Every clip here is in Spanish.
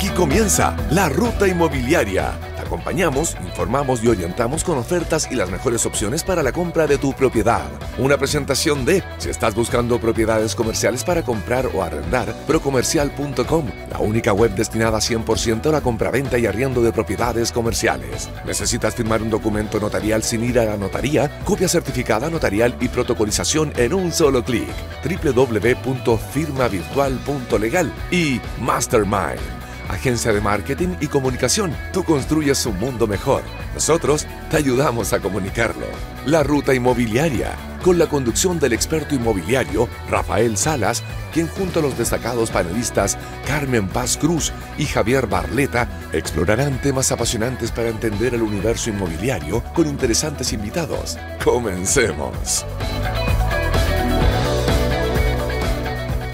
Aquí comienza la ruta inmobiliaria. Te acompañamos, informamos y orientamos con ofertas y las mejores opciones para la compra de tu propiedad. Una presentación de si estás buscando propiedades comerciales para comprar o arrendar, procomercial.com, la única web destinada 100% a la venta y arriendo de propiedades comerciales. ¿Necesitas firmar un documento notarial sin ir a la notaría? Copia certificada notarial y protocolización en un solo clic. www.firmavirtual.legal y Mastermind agencia de marketing y comunicación. Tú construyes un mundo mejor. Nosotros te ayudamos a comunicarlo. La ruta inmobiliaria, con la conducción del experto inmobiliario Rafael Salas, quien junto a los destacados panelistas Carmen Paz Cruz y Javier Barleta explorarán temas apasionantes para entender el universo inmobiliario con interesantes invitados. Comencemos.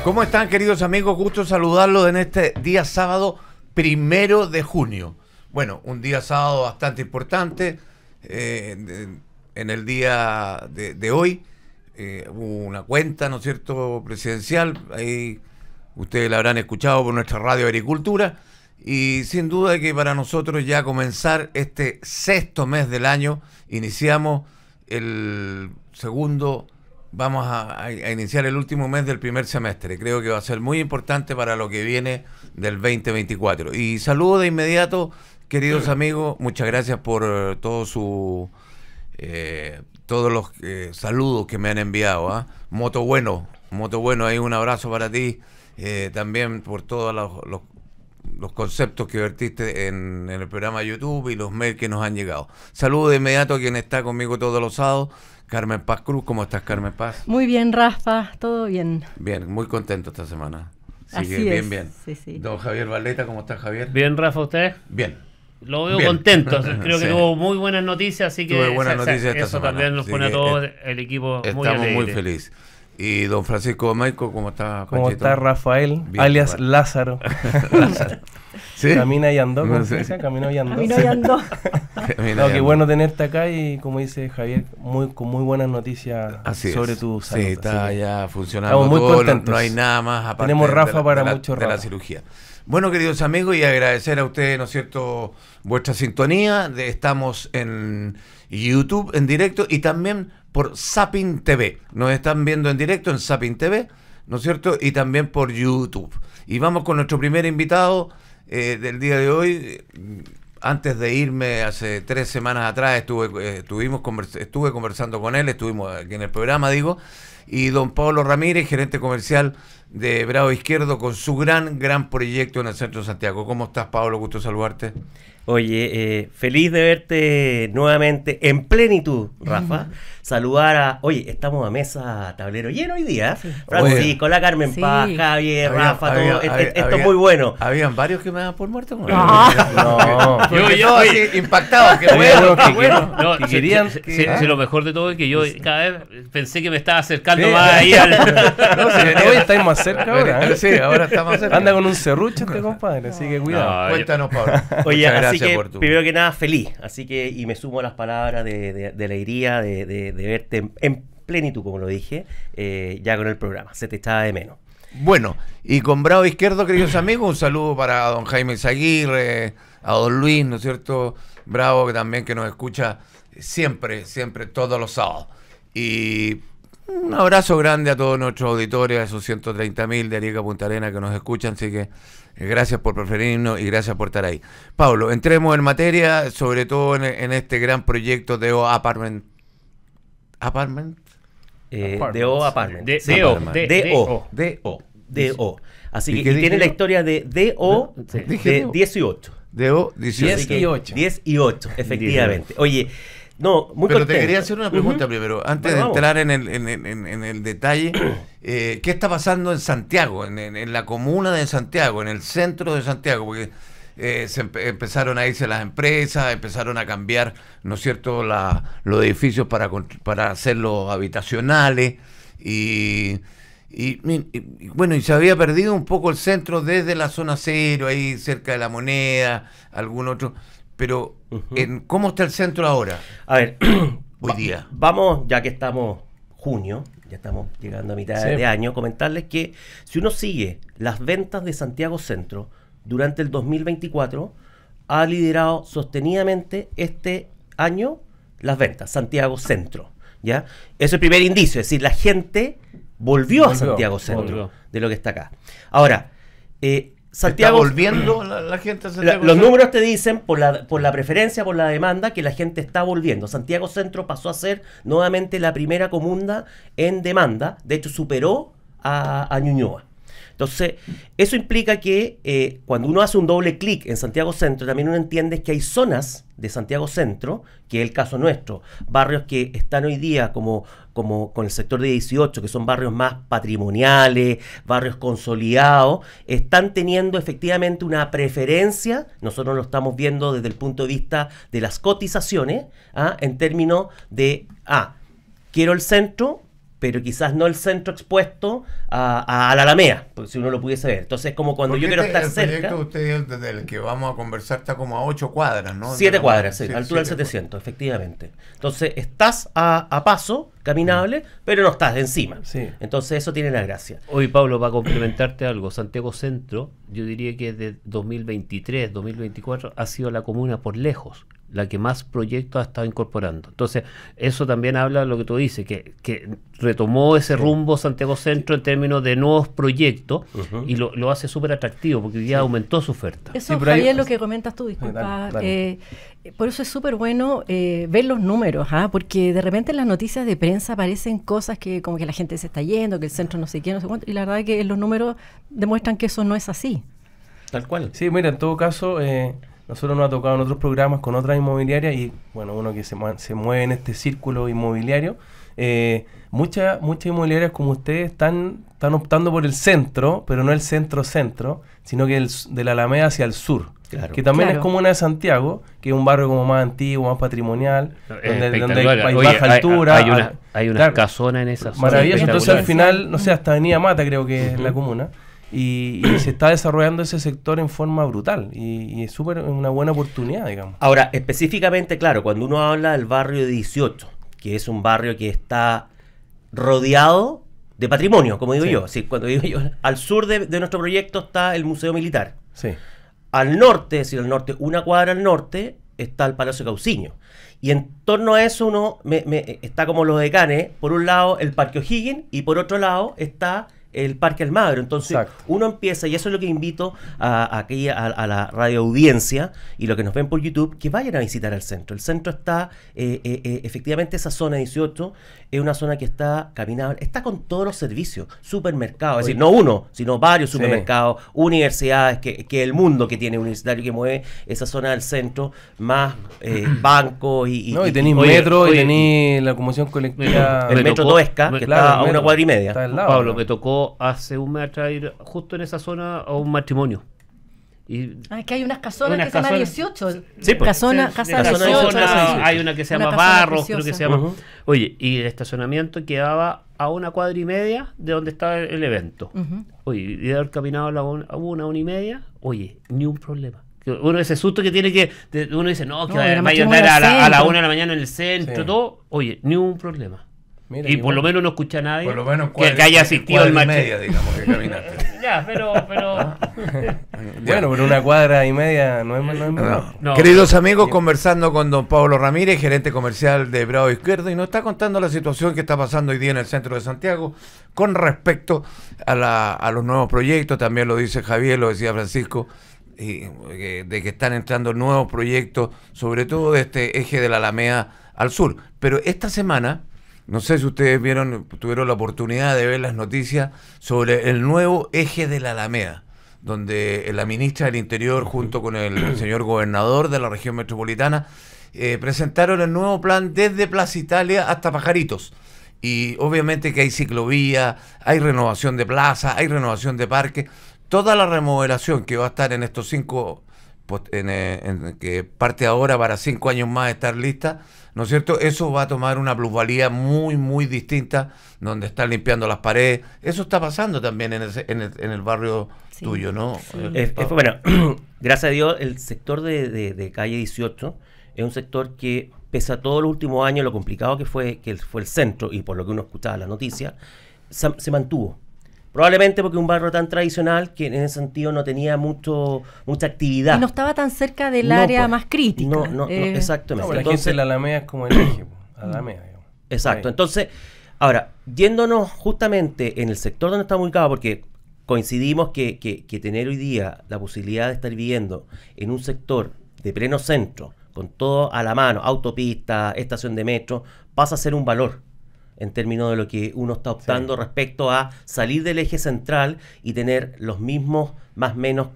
¿Cómo están queridos amigos? Gusto saludarlos en este día sábado primero de junio. Bueno, un día sábado bastante importante. Eh, en el día de, hoy eh, hubo una cuenta, ¿no es cierto?, presidencial. Ahí ustedes la habrán escuchado por nuestra radio Agricultura. Y sin duda que para nosotros ya comenzar este sexto mes del año, iniciamos el segundo, vamos a, a, iniciar el último mes del primer semestre. Creo que va a ser muy importante para lo que viene del 2024. Y saludo de inmediato, queridos amigos, muchas gracias por eh, todo su... Eh, todos los eh, saludos que me han enviado. a ¿ah? Moto Bueno, Moto Bueno, ahí un abrazo para ti. también por todos los, conceptos que vertiste en, el programa YouTube y los mails que nos han llegado. Saludo de inmediato a quien está conmigo todos los sábados. Carmen Paz Cruz, ¿cómo estás Carmen Paz? Muy bien, Rafa, todo bien. Bien, muy contento esta semana. Así, que bien, bien. Don Javier Valeta, ¿cómo estás Javier? Bien, Rafa, ¿usted? Bien. Lo veo contento. Creo que tuvo muy buenas noticias, así que eso también nos pone a todo el equipo muy Estamos muy felices. Y don Francisco Maico, ¿cómo está? ¿Cómo está Rafael, alias Lázaro? Camina y andó, ¿cómo no sé. y andó. Camino y andó. qué bueno tenerte acá y como dice Javier, muy, con muy buenas noticias sobre tu salud. Sí, está ya funcionando todo, No hay nada más aparte Tenemos Rafa de para mucho de la cirugía. Bueno, queridos amigos, y agradecer a ustedes, ¿no es cierto?, vuestra sintonía. estamos en YouTube en directo y también por Sapin TV. Nos están viendo en directo en Sapin TV, ¿no es cierto? Y también por YouTube. Y vamos con nuestro primer invitado eh, del día de hoy. Antes de irme, hace tres semanas atrás, estuve, eh, estuvimos estuve conversando con él, estuvimos aquí en el programa, digo, y don Pablo Ramírez, gerente comercial de Bravo Izquierdo, con su gran, gran proyecto en el centro de Santiago. ¿Cómo estás, Pablo? Gusto saludarte. Oye, eh, feliz de verte nuevamente en plenitud, Rafa. Saludar a. Oye, estamos a mesa tablero lleno hoy día. ¿eh? Sí. Francisco, la Carmen Paz, Javier, Rafa, todo. E- esto es muy bueno. Habían varios que me daban por muerto. No, ah. no. yo, yo impactado. Qué bueno, qué bueno. No, querían, ¿Ah? lo mejor de todo es que yo cada vez pensé que me estaba acercando más ahí al. No, hoy estáis más cerca ahora. ¿eh? Sí, ahora estamos cerca. Anda con un serrucho este compadre, así que cuidado. Cuéntanos, Pablo. Oye, gracias primero que nada, feliz. Así que, y me sumo a las palabras de, alegría, de, verte en, plenitud, como lo dije, eh, ya con el programa. Se te estaba de menos. Bueno, y con Bravo Izquierdo, queridos amigos, un saludo para don Jaime Zaguirre, a don Luis, ¿no es cierto? Bravo, que también que nos escucha siempre, siempre, todos los sábados. Y un abrazo grande a todos nuestros auditores, a esos 130.000 de Arica Punta Arena que nos escuchan, así que eh, gracias por preferirnos y gracias por estar ahí. Pablo, entremos en materia, sobre todo en, este gran proyecto de O Apartment. ¿Apartment? Eh, de O Apartment. De, o, de, o. De O. Así que tiene la historia de DO de, de 18. DO 18. 10 y 8. 10 y 8, efectivamente. Oye, no, muy Pero te quería hacer una pregunta primero, antes de entrar en el, en, el detalle. Eh, ¿Qué está pasando en Santiago, en, la comuna de Santiago, en el centro de Santiago? Porque eh, se empezaron a irse las empresas, empezaron a cambiar, ¿no es cierto?, los edificios para, para hacerlos habitacionales y... bueno, y se había perdido un poco el centro desde la zona cero, ahí cerca de la moneda, algún otro. Pero, en, ¿cómo está el centro ahora? A ver, hoy día. Vamos, ya que estamos junio, ya estamos llegando a mitad de año, comentarles que si uno sigue las ventas de Santiago Centro durante el 2024, ha liderado sostenidamente este año las ventas, Santiago Centro. ¿ya? es el primer indicio, es decir, la gente volvió, a Santiago Centro de lo que está acá. Ahora, eh, Santiago. Está volviendo la, gente a Santiago Los números te dicen, por la, por la preferencia, por la demanda, que la gente está volviendo. Santiago Centro pasó a ser nuevamente la primera comunda en demanda. De hecho, superó a, a Ñuñoa. Entonces, eso implica que eh, cuando uno hace un doble clic en Santiago Centro, también uno entiende que hay zonas de Santiago Centro, que es el caso nuestro, barrios que están hoy día como, como con el sector de 18, que son barrios más patrimoniales, barrios consolidados, están teniendo efectivamente una preferencia, nosotros lo estamos viendo desde el punto de vista de las cotizaciones, ¿ah? en términos de, ah, quiero el centro, pero quizás no el centro expuesto a, la Alamea, porque si uno lo pudiese ver. Entonces, como cuando yo quiero estar el cerca. Usted, el que vamos a conversar está como a 8 cuadras, ¿no? 7 cuadras, sí, altura del 700, efectivamente. Entonces, estás a, paso caminable, pero no estás de encima. Sí. Entonces, eso tiene la gracia. Hoy, Pablo, para complementarte algo, Santiago Centro, yo diría que de 2023, 2024, ha sido la comuna por lejos la que más proyectos ha estado incorporando. Entonces, eso también habla de lo que tú dices, que, que retomó ese rumbo Santiago Centro en términos de nuevos proyectos y lo, hace súper atractivo porque ya aumentó su oferta. Eso, es lo que comentas tú, disculpa. Eh, por eso es súper bueno eh, ver los números, ¿ah? porque de repente en las noticias de prensa aparecen cosas que como que la gente se está yendo, que el centro no se quiere no sé cuánto, y la verdad es que los números demuestran que eso no es así. Tal cual. Sí, mira, en todo caso... Eh, nosotros nos ha tocado en otros programas con otras inmobiliarias y, bueno, uno que se, mueve en este círculo inmobiliario. Eh, muchas muchas inmobiliarias como ustedes están, optando por el centro, pero no el centro-centro, sino que el, de la Alameda hacia el sur. Que también es como una de Santiago, que es un barrio como más antiguo, más patrimonial, donde, hay, baja altura. Hay, una casona en esa zona. Maravilloso. Entonces al final, no sé, hasta Avenida Mata creo que es la comuna. Y, se está desarrollando ese sector en forma brutal y, es súper una buena oportunidad, digamos. Ahora, específicamente, claro, cuando uno habla del barrio 18, que es un barrio que está rodeado de patrimonio, como digo yo, cuando digo al sur de, nuestro proyecto está el Museo Militar. Sí. Al norte, es decir, al norte, una cuadra al norte, está el Palacio Cauciño. Y en torno a eso uno está como los decanes, por un lado el Parque O'Higgins y por otro lado está el Parque Almagro. Entonces uno empieza, y eso es lo que invito a, a, aquí, a, la radio audiencia y los que nos ven por YouTube, que vayan a visitar el centro. El centro está, eh, eh, eh, efectivamente esa zona 18 es una zona que está caminada, está con todos los servicios, supermercados, es decir, no uno, sino varios supermercados, universidades, que, que el mundo que tiene universitario que mueve esa zona del centro, más eh, bancos y, y, no, y tenéis metro y tenéis la locomoción colectiva. El metro, Toesca, que está a una cuadra y media. Pablo, que tocó hace un mes ir justo en esa zona, a un matrimonio. Y ah, que hay unas casonas que se llaman 18. Pues. hay una que se llama Barro que se llama. Oye, y el estacionamiento quedaba a una cuadra y media de donde estaba el, evento. Oye, y de haber caminado a, una, a una, y media, oye, ni un problema. Uno ese susto que tiene que. Uno dice, no, que va a ir a la, una de la mañana en el centro, todo. Oye, ni un problema y por lo menos no escucha a nadie que, haya asistido al digamos, que caminaste. ya, pero... pero... Ah. bueno, pero una cuadra y media no es, no es Queridos amigos, conversando con don Pablo Ramírez, gerente comercial de Bravo Izquierdo, y nos está contando la situación que está pasando hoy día en el centro de Santiago con respecto a, los nuevos proyectos, también lo dice Javier, lo decía Francisco, y, eh, de que están entrando nuevos proyectos, sobre todo de este eje de la Alameda al sur. Pero esta semana no sé si ustedes vieron, tuvieron la oportunidad de ver las noticias sobre el nuevo eje de la Alameda, donde la ministra del Interior junto con el señor gobernador de la región metropolitana eh, presentaron el nuevo plan desde Plaza Italia hasta Pajaritos. Y obviamente que hay ciclovía, hay renovación de plaza, hay renovación de parques. Toda la remodelación que va a estar en estos cinco, pues, eh, que parte ahora para cinco años más estar lista, ¿no es cierto? Eso va a tomar una plusvalía muy, muy distinta, donde están limpiando las paredes. Eso está pasando también en, en, el, en el, barrio tuyo, ¿no? Eh, bueno, gracias a Dios, el sector de, calle 18 es un sector que, pese a todos los últimos años, lo complicado que fue, que fue el centro y por lo que uno escuchaba la noticia, se mantuvo Probablemente porque un barrio tan tradicional que en ese sentido no tenía mucho mucha actividad. Y no estaba tan cerca del área pues, más crítica. No, no, eh, exactamente. Entonces, la Alameda es como el eje, pues, Alameda. Exacto. Entonces, ahora, yéndonos justamente en el sector donde estamos ubicados, porque coincidimos que, que, que tener hoy día la posibilidad de estar viviendo en un sector de pleno centro, con todo a la mano, autopista, estación de metro, pasa a ser un valor en términos de lo que uno está optando respecto a salir del eje central y tener los mismos, más menos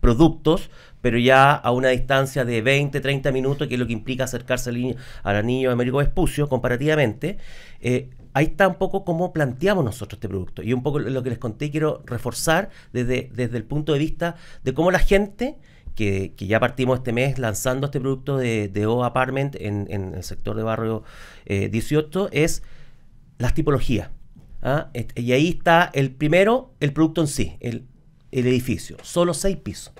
productos, pero ya a una distancia de 20, 30 minutos, que es lo que implica acercarse al, niño, al anillo de Américo Vespucio comparativamente. Eh, ahí está un poco cómo planteamos nosotros este producto. Y un poco lo que les conté quiero reforzar desde, desde el punto de vista de cómo la gente, que, ya partimos este mes lanzando este producto de, O Apartment en, en, el sector de barrio 18, eh, es las tipologías. ¿ah? Y ahí está el primero, el producto en sí, el, edificio. Solo seis pisos.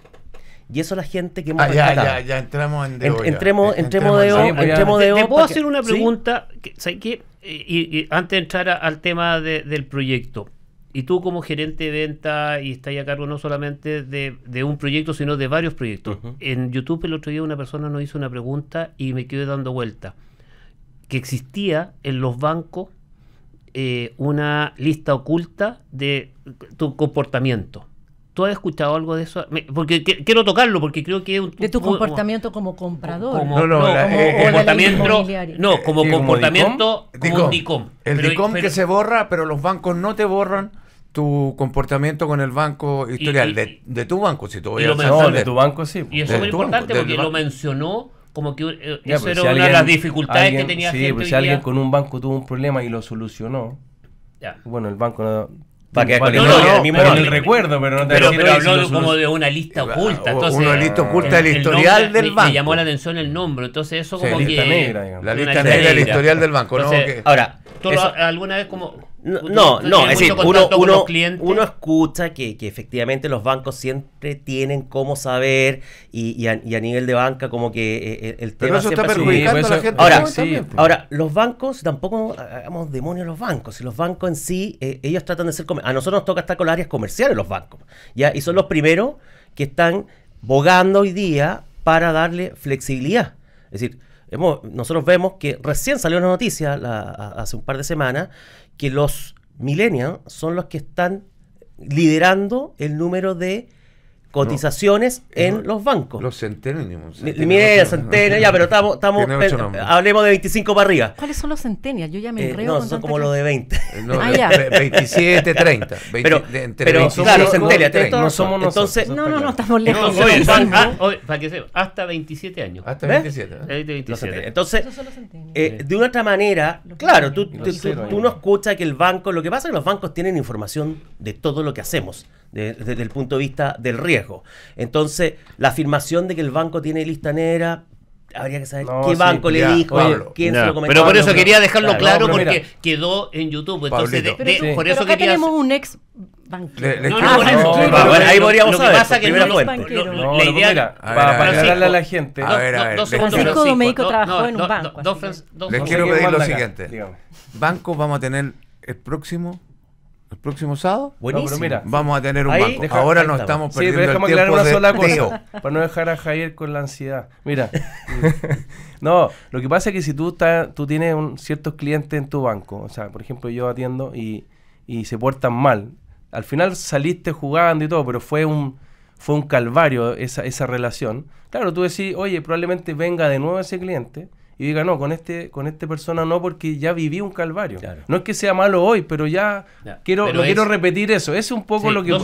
Y eso la gente que hemos ah, ya, ya, ya, entramos en de eh, entremos, entremos, hoy. puedo hacer una pregunta? Eh, y, antes de entrar al tema del proyecto. Y tú como gerente de venta y estás a cargo no solamente de, un proyecto, sino de varios proyectos. En YouTube el otro día una persona nos hizo una pregunta y me quedé dando vuelta. Que existía en los bancos eh, una lista oculta de tu comportamiento. ¿Tú has escuchado algo de eso? porque quiero tocarlo, porque creo que es De tu comportamiento como, comprador. no, no, como, comportamiento... No, como El DICOM que se borra, pero los bancos no te borran tu comportamiento con el banco historial de, tu banco, si tú y lo tu banco sí. Y eso es muy importante porque lo mencionó como que eh, pues, eso era una de las dificultades que tenía sí, gente pues, si alguien con un banco tuvo un problema y lo solucionó, bueno, el banco no, para que no, no, pero, recuerdo, pero no te Pero, pero habló como de una lista oculta. una lista oculta del historial del banco. Me llamó la atención el nombre, entonces eso como Lista negra, la lista negra, del historial del banco. ahora, ¿tú alguna vez como no, no, es decir, uno, uno, escucha que, efectivamente los bancos siempre tienen cómo saber y, a, nivel de banca como que eh, eh, el, tema Pero eso está Ahora, pues. ahora, los bancos, tampoco hagamos demonios los bancos, los bancos en sí, eh, ellos tratan de ser... A nosotros nos toca estar con áreas comerciales los bancos, ¿ya? Y son los primeros que están bogando hoy día para darle flexibilidad. Es decir, nosotros vemos que recién salió una noticia hace un par de semanas que los millennials son los que están liderando el número de cotizaciones en los bancos. Los centenios. centenios Mira, centenios, ya, pero estamos, estamos hablemos de 25 para arriba. ¿Cuáles son los centenios? Yo ya me eh, enredo. eh, No, ah, son como los de 20. 27, 30. pero, entre claro, centenios. No somos nosotros. no, no, no, estamos lejos. oye, ah, hasta 27 años. Hasta 27. 27. ¿eh? Entonces, eh, de una otra manera, claro, tú, tú, tú no escuchas que el banco, lo que pasa es que los bancos tienen información de todo lo que hacemos desde el punto de vista del riesgo. Entonces, la afirmación de que el banco tiene lista negra habría que saber qué banco le dijo, quién se lo comentó. Pero por eso quería dejarlo claro, porque quedó en YouTube. Entonces, por eso quería... tenemos un ex banquero. no, no, ahí podríamos saber. Lo que pasa que no los banquero la idea, para aclararle a la gente. A ver, a ver. Francisco trabajó en un banco. Les quiero pedir lo siguiente. Bancos vamos a tener el próximo ¿El próximo sábado? Buenísimo. vamos a tener un banco. Ahora no estamos perdiendo el tiempo Para no dejar a Javier con la ansiedad. Mira. no, lo que pasa es que si tú, estás, tú tienes un, ciertos clientes en tu banco, o sea, por ejemplo, yo atiendo y, se portan mal. Al final saliste jugando y todo, pero fue un fue un calvario esa, esa relación. Claro, tú decís, oye, probablemente venga de nuevo ese cliente y diga, no, con este con esta persona no, porque ya viví un calvario. No es que sea malo hoy, pero ya, quiero quiero repetir eso. Es un poco lo que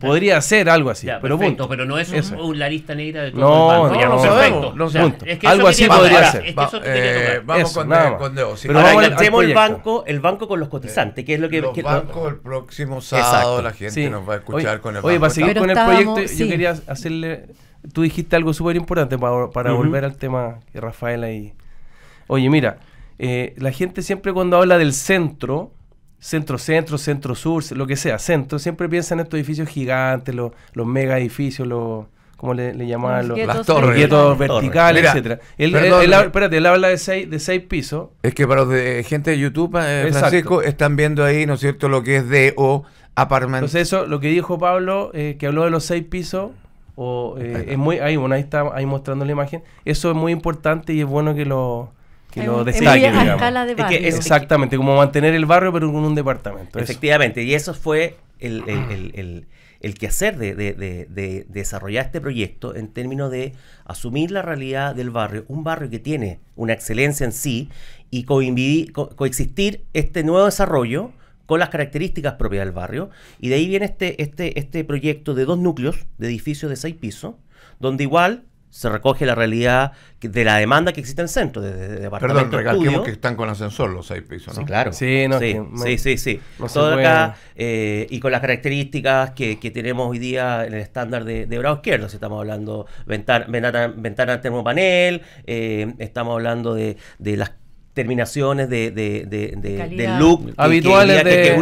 podría hacer algo así. pero perfecto, punto. pero no es un, larista lista negra de todo no, el banco. No, perfecto. no, es que algo así podría ser. Eh, vamos con, pero ahora el banco, el banco con los cotizantes, que es lo que... Los el próximo sábado la gente nos va a escuchar con el banco. Oye, para seguir con el proyecto, yo quería hacerle tú dijiste algo súper importante para, volver al tema que eh, Rafael ahí. Oye, mira, eh, la gente siempre cuando habla del centro, centro-centro, centro-sur, lo que sea, centro, siempre piensa en estos edificios gigantes, los, los mega edificios, los... ¿Cómo le, llamaban? Los, las torres. Los verticales, etc. Él, espérate, él habla de seis, de seis pisos. Es que para los de, gente de YouTube, eh, Francisco, están viendo ahí, ¿no es cierto?, lo que es o Apartment. Entonces eso, lo que dijo Pablo, que habló de los seis pisos, eh, es muy, ahí, bueno, ahí está ahí mostrando la imagen. Eso es muy importante y es bueno que lo, que lo Escala De es que, exactamente, como mantener el barrio pero en un departamento. Efectivamente, y eso fue el, ah. quehacer de, de, de, desarrollar este proyecto en términos de asumir la realidad del barrio, un barrio que tiene una excelencia en sí, y coexistir este nuevo desarrollo con las características propias del barrio. Y de ahí viene este, este, este proyecto de dos núcleos de edificios de seis pisos, donde igual se recoge la realidad de la demanda que existe en el centro, de, de Perdón, recalquemos que están con ascensor los seis pisos, ¿no? Sí, claro. Sí, sí, sí, sí, sí. acá, eh, y con las características que, que, tenemos hoy día en el estándar de, de brazo izquierdo, si estamos hablando ventana, ventana, ventana termopanel, eh, estamos hablando de, de las terminaciones de, de, de, de, de look habituales que, de,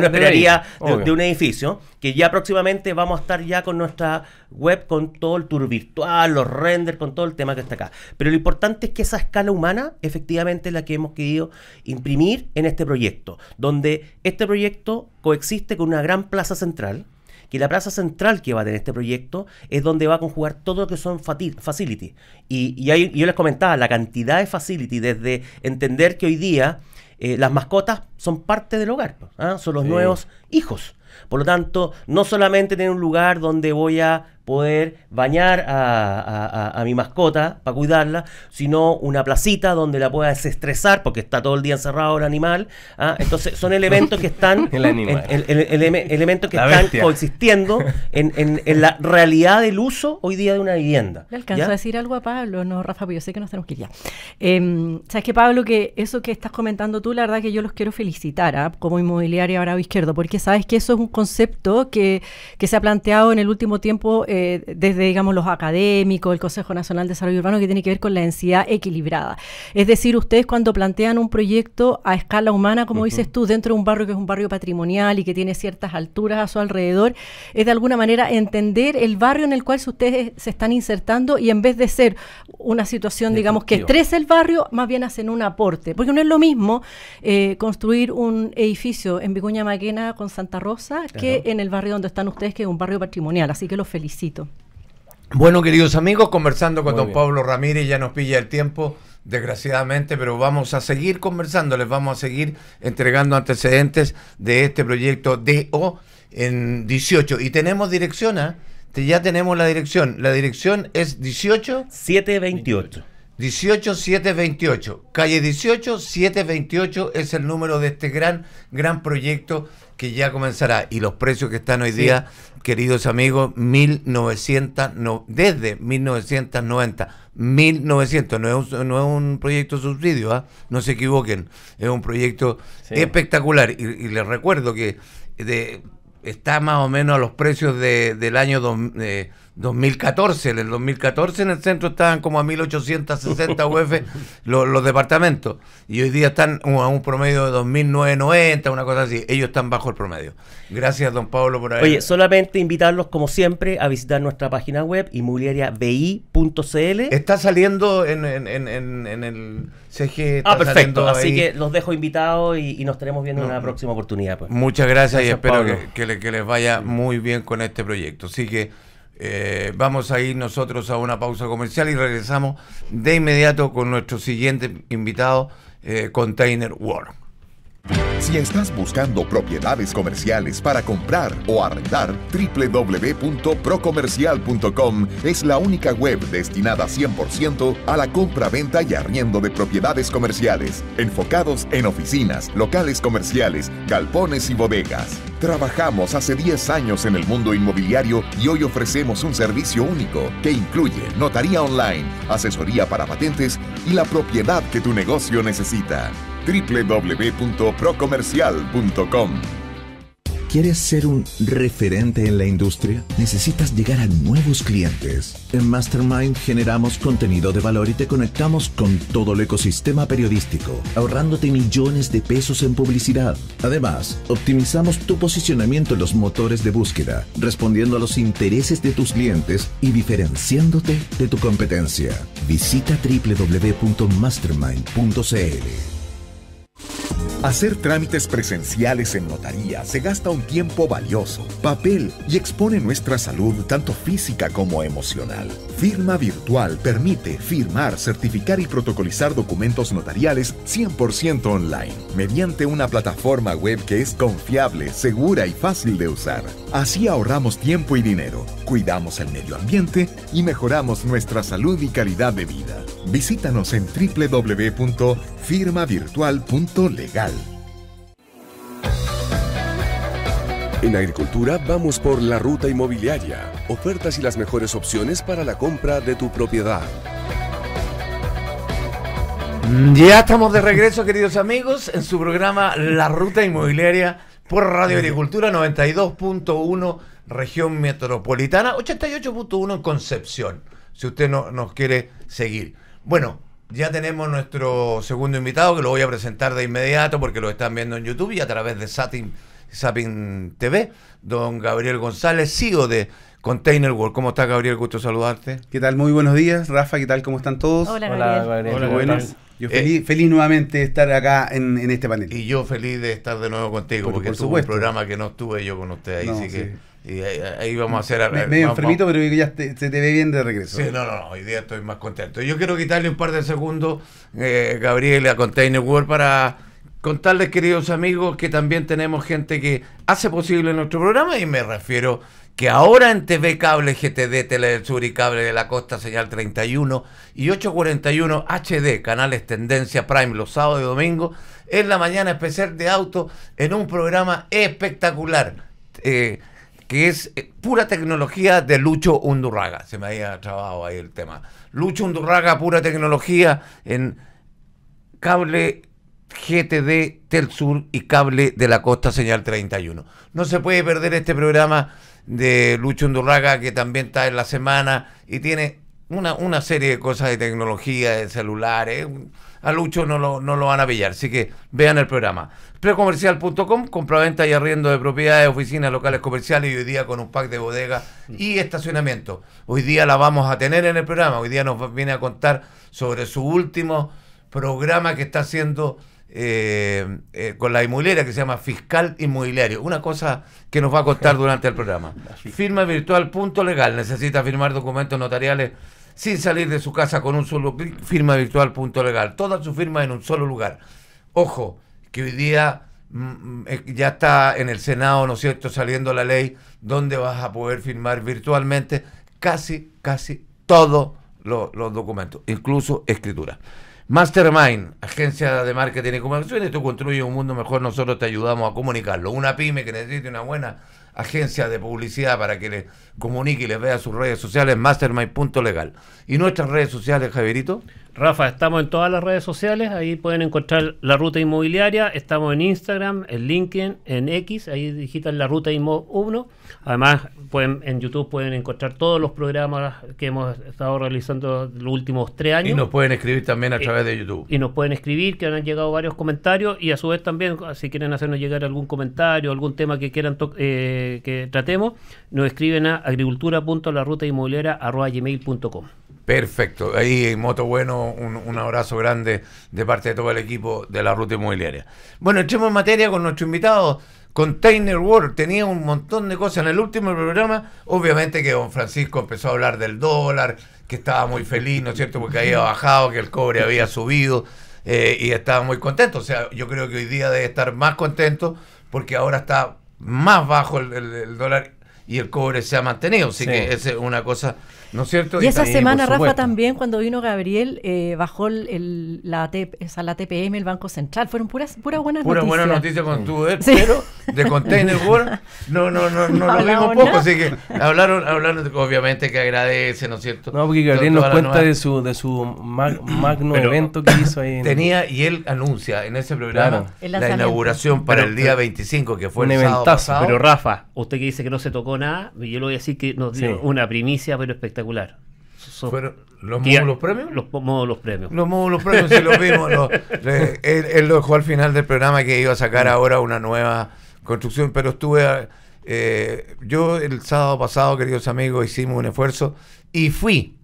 un edificio, que ya próximamente vamos a estar ya con nuestra web, con todo el tour virtual, los renders, con todo el tema que está acá. Pero lo importante es que esa escala humana efectivamente es la que hemos querido imprimir en este proyecto, donde este proyecto coexiste con una gran plaza central, que la plaza central que va a tener este proyecto es donde va a conjugar todo lo que son facilities. Y, y yo les comentaba la cantidad de facility desde entender que hoy día eh, las mascotas son parte del hogar, ¿ah? son los nuevos hijos. Por lo tanto, no solamente tener un lugar donde voy a poder bañar a, a, mi mascota para cuidarla, sino una placita donde la pueda desestresar porque está todo el día encerrado el animal. ¿ah? Entonces son elementos que están, el el, el, elementos que están bestia. coexistiendo en, en, la realidad del uso hoy día de una vivienda. Le alcanzo a decir algo a Pablo, no Rafa, yo sé que nos tenemos que ir ya. Em, sabes que Pablo, que eso que estás comentando tú, la verdad que yo los quiero felicitar ¿ah? como inmobiliaria bravo izquierdo, porque sabes que eso es un concepto que, que se ha planteado en el último tiempo. Eh, desde, digamos, los académicos, el Consejo Nacional de Desarrollo Urbano, que tiene que ver con la densidad equilibrada. Es decir, ustedes cuando plantean un proyecto a escala humana, como dices tú, dentro de un barrio que es un barrio patrimonial y que tiene ciertas alturas a su alrededor, es de alguna manera entender el barrio en el cual ustedes se están insertando y en vez de ser una situación, digamos, que estresa el barrio, más bien hacen un aporte. Porque no es lo mismo eh, construir un edificio en Vicuña Maquena con Santa Rosa que en el barrio donde están ustedes, que es un barrio patrimonial. Así que los felicito. Bueno, queridos amigos, conversando con don Pablo Ramírez, ya nos pilla el tiempo, desgraciadamente, pero vamos a seguir conversando, les vamos a seguir entregando antecedentes de este proyecto DO en 18. Y tenemos dirección, ¿ah? ya tenemos la dirección. La dirección es 18... 728. 18728. Calle 18, 728 es el número de este gran, gran proyecto que ya comenzará. Y los precios que están hoy día queridos amigos, 1900, desde 1990. 1900, no es un, proyecto subsidio, ¿ah? no se equivoquen, es un proyecto espectacular. Y, les recuerdo que está más o menos a los precios del año... 2000. 2014, en el 2014 en el centro estaban como a 1860 UF los, los departamentos y hoy día están a un promedio de 2990, una cosa así. Ellos están bajo el promedio. Gracias, don Pablo, por haber. Oye, solamente invitarlos, como siempre, a visitar nuestra página web inmobiliariavi.cl. Está saliendo en, en, en, en el CG. ah, perfecto. Así que los dejo invitados y, nos estaremos viendo en una próxima oportunidad. Pues. Muchas gracias, y espero que, que les vaya muy bien con este proyecto. Así que. Eh, vamos a ir nosotros a una pausa comercial y regresamos de inmediato con nuestro siguiente invitado, eh, Container World. Si estás buscando propiedades comerciales para comprar o arrendar, www.procomercial.com es la única web destinada 100% a la compra-venta y arriendo de propiedades comerciales, enfocados en oficinas, locales comerciales, galpones y bodegas. Trabajamos hace 10 años en el mundo inmobiliario y hoy ofrecemos un servicio único que incluye notaría online, asesoría para patentes y la propiedad que tu negocio necesita www.procomercial.com. ¿Quieres ser un referente en la industria? Necesitas llegar a nuevos clientes. En Mastermind generamos contenido de valor y te conectamos con todo el ecosistema periodístico, ahorrándote millones de pesos en publicidad. Además, optimizamos tu posicionamiento en los motores de búsqueda, respondiendo a los intereses de tus clientes y diferenciándote de tu competencia. Visita www.mastermind.cl. Hacer trámites presenciales en notaría se gasta un tiempo valioso, papel y expone nuestra salud tanto física como emocional. Firma virtual permite firmar, certificar y protocolizar documentos notariales 100% online, mediante una plataforma web que es confiable, segura y fácil de usar. Así ahorramos tiempo y dinero, cuidamos el medio ambiente y mejoramos nuestra salud y calidad de vida. Visítanos en www.firmavirtual.com Legal. En agricultura vamos por la ruta inmobiliaria, ofertas y las mejores opciones para la compra de tu propiedad. Mm, ya estamos de regreso, queridos amigos, en su programa La Ruta Inmobiliaria por Radio Agricultura 92.1, región metropolitana, 88.1 en Concepción, si usted no, nos quiere seguir. Bueno, ya tenemos nuestro segundo invitado que lo voy a presentar de inmediato porque lo están viendo en YouTube y a través de Satin, Sapin TV, don Gabriel González, CEO de Container World. ¿Cómo está Gabriel? Gusto saludarte. ¿Qué tal? Muy buenos días, Rafa. ¿Qué tal? ¿Cómo están todos? Hola, Gabriel. Hola, Gabriel. Eh, feliz, nuevamente de estar acá en, este panel. Y yo feliz de estar de nuevo contigo, porque es tuve un programa que no estuve yo con usted ahí, que y ahí, vamos a hacer... medio enfermito, pero ya se te ve bien de regreso. Sí, no, no, hoy día estoy más contento. Yo quiero quitarle un par de segundos, eh, Gabriel, a Container World para contarles, queridos amigos, que también tenemos gente que hace posible nuestro programa y me refiero que ahora en TV Cable, GTD, Tele del y Cable de la Costa, señal 31 y 841 HD, canales Tendencia Prime, los sábados y domingos, en la mañana especial de auto en un programa espectacular. Eh, que es eh, pura tecnología de Lucho Undurraga. Se me había trabado ahí el tema. Lucho Undurraga, pura tecnología en cable GTD Sur y cable de la Costa Señal 31. No se puede perder este programa de Lucho Undurraga que también está en la semana y tiene una, una serie de cosas de tecnología, de celulares. A Lucho no lo, no lo van a pillar, así que vean el programa. Precomercial.com, compra, venta y arriendo de propiedades, oficinas, locales comerciales y hoy día con un pack de bodega y estacionamiento. Hoy día la vamos a tener en el programa, hoy día nos viene a contar sobre su último programa que está haciendo eh, eh, con la inmobiliaria que se llama Fiscal Inmobiliario. Una cosa que nos va a contar durante el programa. Firma virtual punto legal, necesita firmar documentos notariales sin salir de su casa con un solo clic, firma virtual punto legal. Toda su firma en un solo lugar. Ojo, que hoy día mm, mm, eh, ya está en el Senado, ¿no es cierto?, saliendo la ley donde vas a poder firmar virtualmente casi, casi todos los documentos, incluso escritura. Mastermind, agencia de marketing y comunicaciones, tú construyes un mundo mejor, nosotros te ayudamos a comunicarlo. Una pyme que necesite una buena agencia de publicidad para que le comunique y les vea sus redes sociales, mastermind.legal. ¿Y nuestras redes sociales, Javierito? Rafa, estamos en todas las redes sociales, ahí pueden encontrar la ruta inmobiliaria, estamos en Instagram, en LinkedIn, en X, ahí digitan la ruta Inmo 1. Además, pueden, en YouTube pueden encontrar todos los programas que hemos estado realizando los últimos tres años. Y nos pueden escribir también a eh, través de YouTube. Y nos pueden escribir, que han llegado varios comentarios y a su vez también, si quieren hacernos llegar algún comentario, algún tema que quieran eh, que tratemos, nos escriben a agricultura.larutainmobiliaria.com. Perfecto. Ahí, en Moto Bueno, un, abrazo grande de parte de todo el equipo de la ruta inmobiliaria. Bueno, echemos en materia con nuestro invitado, Container World. Tenía un montón de cosas en el último programa. Obviamente que don Francisco empezó a hablar del dólar, que estaba muy feliz, ¿no es cierto? Porque había bajado, que el cobre había subido eh, y estaba muy contento. O sea, yo creo que hoy día debe estar más contento porque ahora está más bajo el, dólar y el cobre se ha mantenido. Así que esa es una cosa ¿No cierto? Y, esa semana, Rafa, también cuando vino Gabriel, eh, bajó el, la, T, esa, la TPM, el Banco Central. Fueron puras, buenas noticias. Pura buenas noticias con tu pero de Container World no, no, no, no, lo vimos poco. Así que hablaron, hablaron, obviamente que agradece, ¿no es cierto? No, porque Gabriel nos cuenta de su, de su magno evento que hizo ahí. Tenía, y él anuncia en ese programa la inauguración para el día 25, que fue un el Pero Rafa, usted que dice que no se tocó nada, yo le voy a decir que nos dio una primicia, pero espectacular espectacular. los módulos premios? Los módulos premios. Los premios, sí, los vimos. él, lo dejó al final del programa que iba a sacar ahora una nueva construcción, pero estuve. Eh, yo el sábado pasado, queridos amigos, hicimos un esfuerzo y fui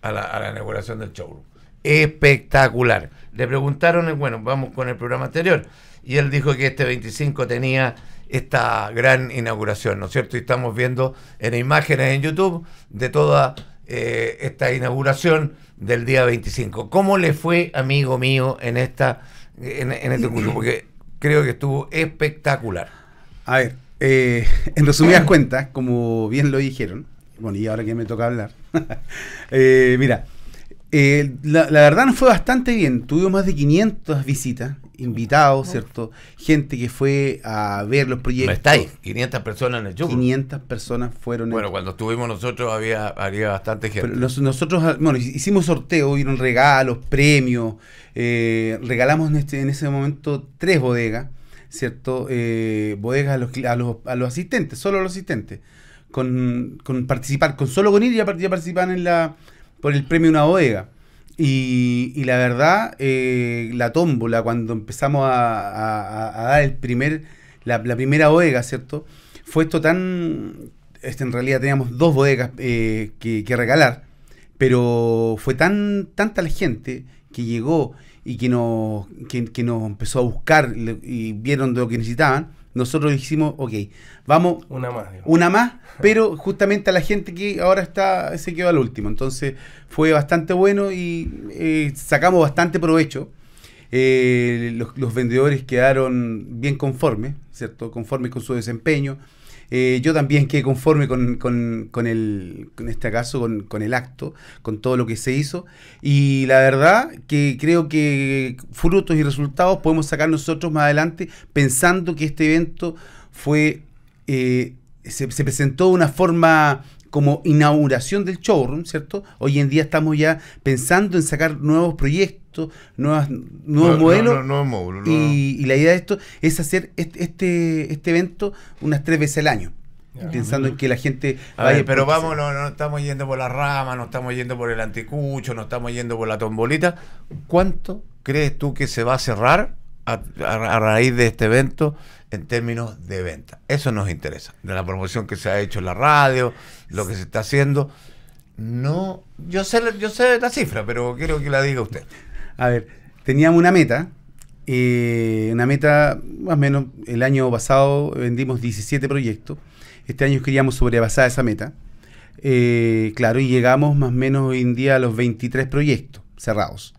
a la, inauguración del show Espectacular. Le preguntaron, bueno, vamos con el programa anterior, y él dijo que este 25 tenía esta gran inauguración, ¿no es cierto? Y estamos viendo en imágenes en YouTube de toda eh, esta inauguración del día 25. ¿Cómo le fue, amigo mío, en, esta, en, este curso? Porque creo que estuvo espectacular. A ver, eh, en resumidas cuentas, como bien lo dijeron, bueno, y ahora que me toca hablar, eh, mira, la, verdad nos fue bastante bien, tuvimos más de 500 visitas, invitados, ¿cierto? Gente que fue a ver los proyectos. estáis, 500 personas en el show 500 personas fueron. Bueno, cuando estuvimos nosotros había, había bastante gente. nosotros, ah, bueno, hicimos sorteo, hubo regalos, premios. Eh, regalamos este, en, ese momento tres bodegas, ¿cierto? Eh, bodegas a los, a los, asistentes, solo a los asistentes. Con, con, participar, con solo con ir ya participar en la, por el premio Una Bodega. Y, la verdad, eh, la tómbola, cuando empezamos a, dar el primer, la, primera bodega, ¿cierto? Fue esto tan... Este, en realidad teníamos dos bodegas eh, que, regalar, pero fue tan tanta la gente que llegó y que nos, que, que nos empezó a buscar y vieron de lo que necesitaban, nosotros dijimos, ok, vamos. Una más. Una más, pero justamente a la gente que ahora está se quedó al último. Entonces fue bastante bueno y eh, sacamos bastante provecho. Eh, los, los vendedores quedaron bien conformes, ¿cierto? Conformes con su desempeño. Eh, yo también quedé conforme con, con, el, este caso, con, con, el acto, con todo lo que se hizo. Y la verdad que creo que frutos y resultados podemos sacar nosotros más adelante pensando que este evento fue, eh, se, presentó de una forma como inauguración del showroom, ¿cierto? Hoy en día estamos ya pensando en sacar nuevos proyectos, nuevos modelos. y, la idea de esto es hacer este, este, este evento unas tres veces al año. Pensando en que la gente. vaya pero vamos, no, estamos yendo por la rama, no estamos yendo por el anticucho, no estamos yendo por la tombolita. ¿Cuánto crees tú que se va a cerrar a raíz de este evento en términos de venta. Eso nos interesa. De la promoción que se ha hecho en la radio, lo que se está haciendo. No, yo sé, yo sé la cifra, pero quiero que la diga usted. A ver, teníamos una meta, una meta, más o menos, el año pasado vendimos 17 proyectos. Este año queríamos sobrepasar esa meta. Eh, claro, y llegamos más o menos hoy en día a los 23 proyectos cerrados,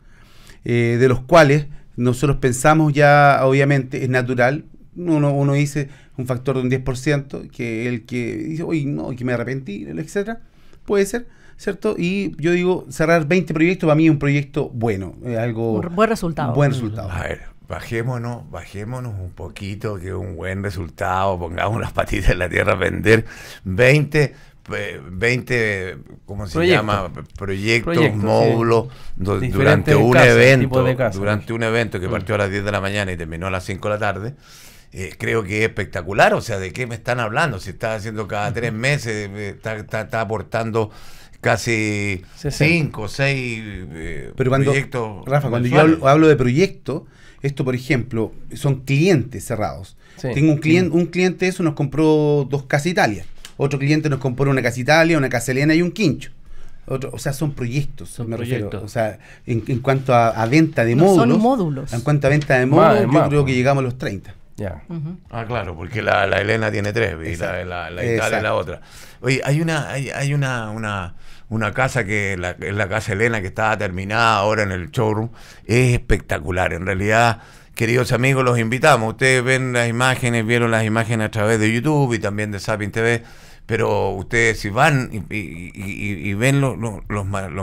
eh, de los cuales nosotros pensamos ya, obviamente, es natural, uno, dice un factor de un 10%, que el que dice, oye, no, que me arrepentí, etcétera, puede ser, ¿cierto? Y yo digo, cerrar 20 proyectos para mí es un proyecto bueno, algo... buen resultado. buen resultado. A ver, bajémonos, bajémonos un poquito, que un buen resultado, pongamos las patitas en la tierra, a vender 20 20, ¿cómo se llama? Proyectos, módulos, durante un evento, durante un evento que partió a las 10 de la mañana y terminó a las 5 de la tarde, eh, creo que es espectacular. O sea, ¿de qué me están hablando? Si está haciendo cada tres meses, eh, está, está, aportando casi cinco, seis eh, cuando, proyectos. Rafa, cuando yo hablo, de proyectos, esto, por ejemplo, son clientes cerrados. Tengo un cliente, un cliente eso nos compró dos casas Italia. Otro cliente nos compró una Casa Italia, una Casa Elena y un Quincho. o sea, son proyectos, son proyectos. O sea, en, cuanto a, venta de módulos. En cuanto a venta de módulos, yo creo que llegamos a los 30. Ya. Ah, claro, porque la, Elena tiene tres y la, la, Italia es la otra. Oye, hay una, hay, hay una, una, una, casa que es la casa Elena que está terminada ahora en el showroom. Es espectacular. En realidad, queridos amigos, los invitamos. Ustedes ven las imágenes, vieron las imágenes a través de YouTube y también de Sapin TV pero ustedes si van y, y, ven los,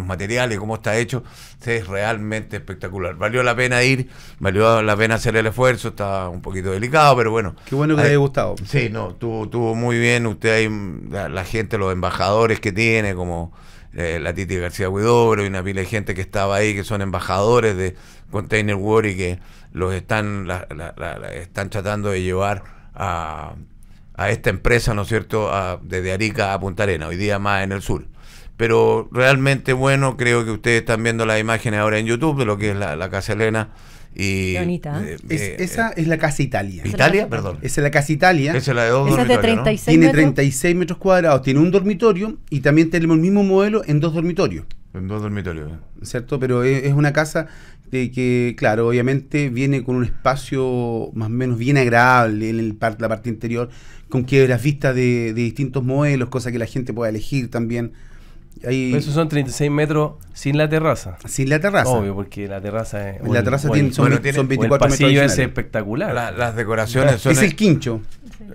materiales, cómo está hecho, es realmente espectacular. Valió la pena ir, valió la pena hacer el esfuerzo, está un poquito delicado, pero bueno. Qué bueno que te haya gustado. Sí, no, tuvo, muy bien, usted ahí, la, gente, los embajadores que tiene, como eh, la Titi García Huidobro y una pila de gente que estaba ahí, que son embajadores de Container World y que los están, la, la, están tratando de llevar a a esta empresa, ¿no es cierto?, desde Arica a Punta Arena, hoy día más en el sur. Pero realmente bueno, creo que ustedes están viendo las imágenes ahora en YouTube de lo que es la, Casa Elena. Y, Qué bonita. ¿eh? Eh, eh, esa es la Casa Italia. ¿Italia? Perdón. Esa es la Casa Italia. Esa es la de dos esa es de 36 Tiene 36 metros cuadrados, tiene un dormitorio y también tenemos el mismo modelo en dos dormitorios. En dos dormitorios. ¿Cierto? Pero es una casa que, claro, obviamente viene con un espacio más o menos bien agradable en el la parte interior, con que las vistas de, distintos modelos, cosas que la gente pueda elegir también. Ahí... Esos son 36 metros sin la terraza. Sin la terraza. Obvio, porque la terraza es. La terraza tiene, son, 24 metros. El es espectacular. las decoraciones son. Es el quincho.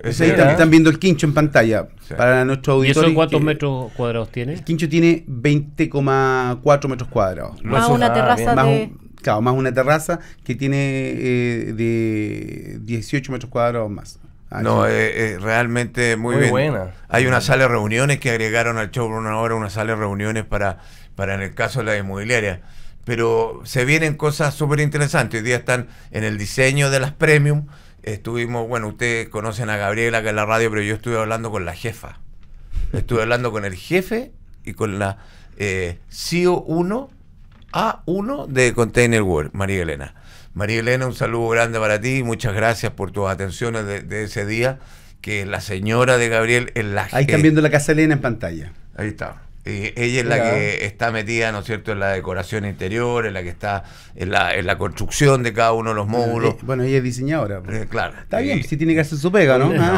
ahí están, viendo el quincho en pantalla para nuestro auditorio. ¿Y eso cuántos metros cuadrados tiene? El quincho tiene 20,4 metros cuadrados. Más una ah, terraza de... Claro, más una terraza que tiene eh, de 18 metros cuadrados más. Ah, no, es eh, eh, realmente muy, buena. Hay una sala de reuniones que agregaron al show por una hora, una sala de reuniones para, para en el caso de la inmobiliaria. Pero se vienen cosas súper interesantes. Hoy día están en el diseño de las premium. Estuvimos, bueno, ustedes conocen a Gabriela que es la radio, pero yo estuve hablando con la jefa. Estuve hablando con el jefe y con la eh, CEO 1 a1 de Container World, María Elena. María Elena, un saludo grande para ti, muchas gracias por tus atenciones de, ese día, que la señora de Gabriel es la... Ahí están viendo la casa Elena en pantalla. Ahí está. Eh, ella es la que está metida, ¿no es cierto?, en la decoración interior, en la que está en la, construcción de cada uno de los eh, módulos. Eh, bueno, ella es diseñadora. Pues. claro. Está bien, si tiene que hacer su pega, ¿no?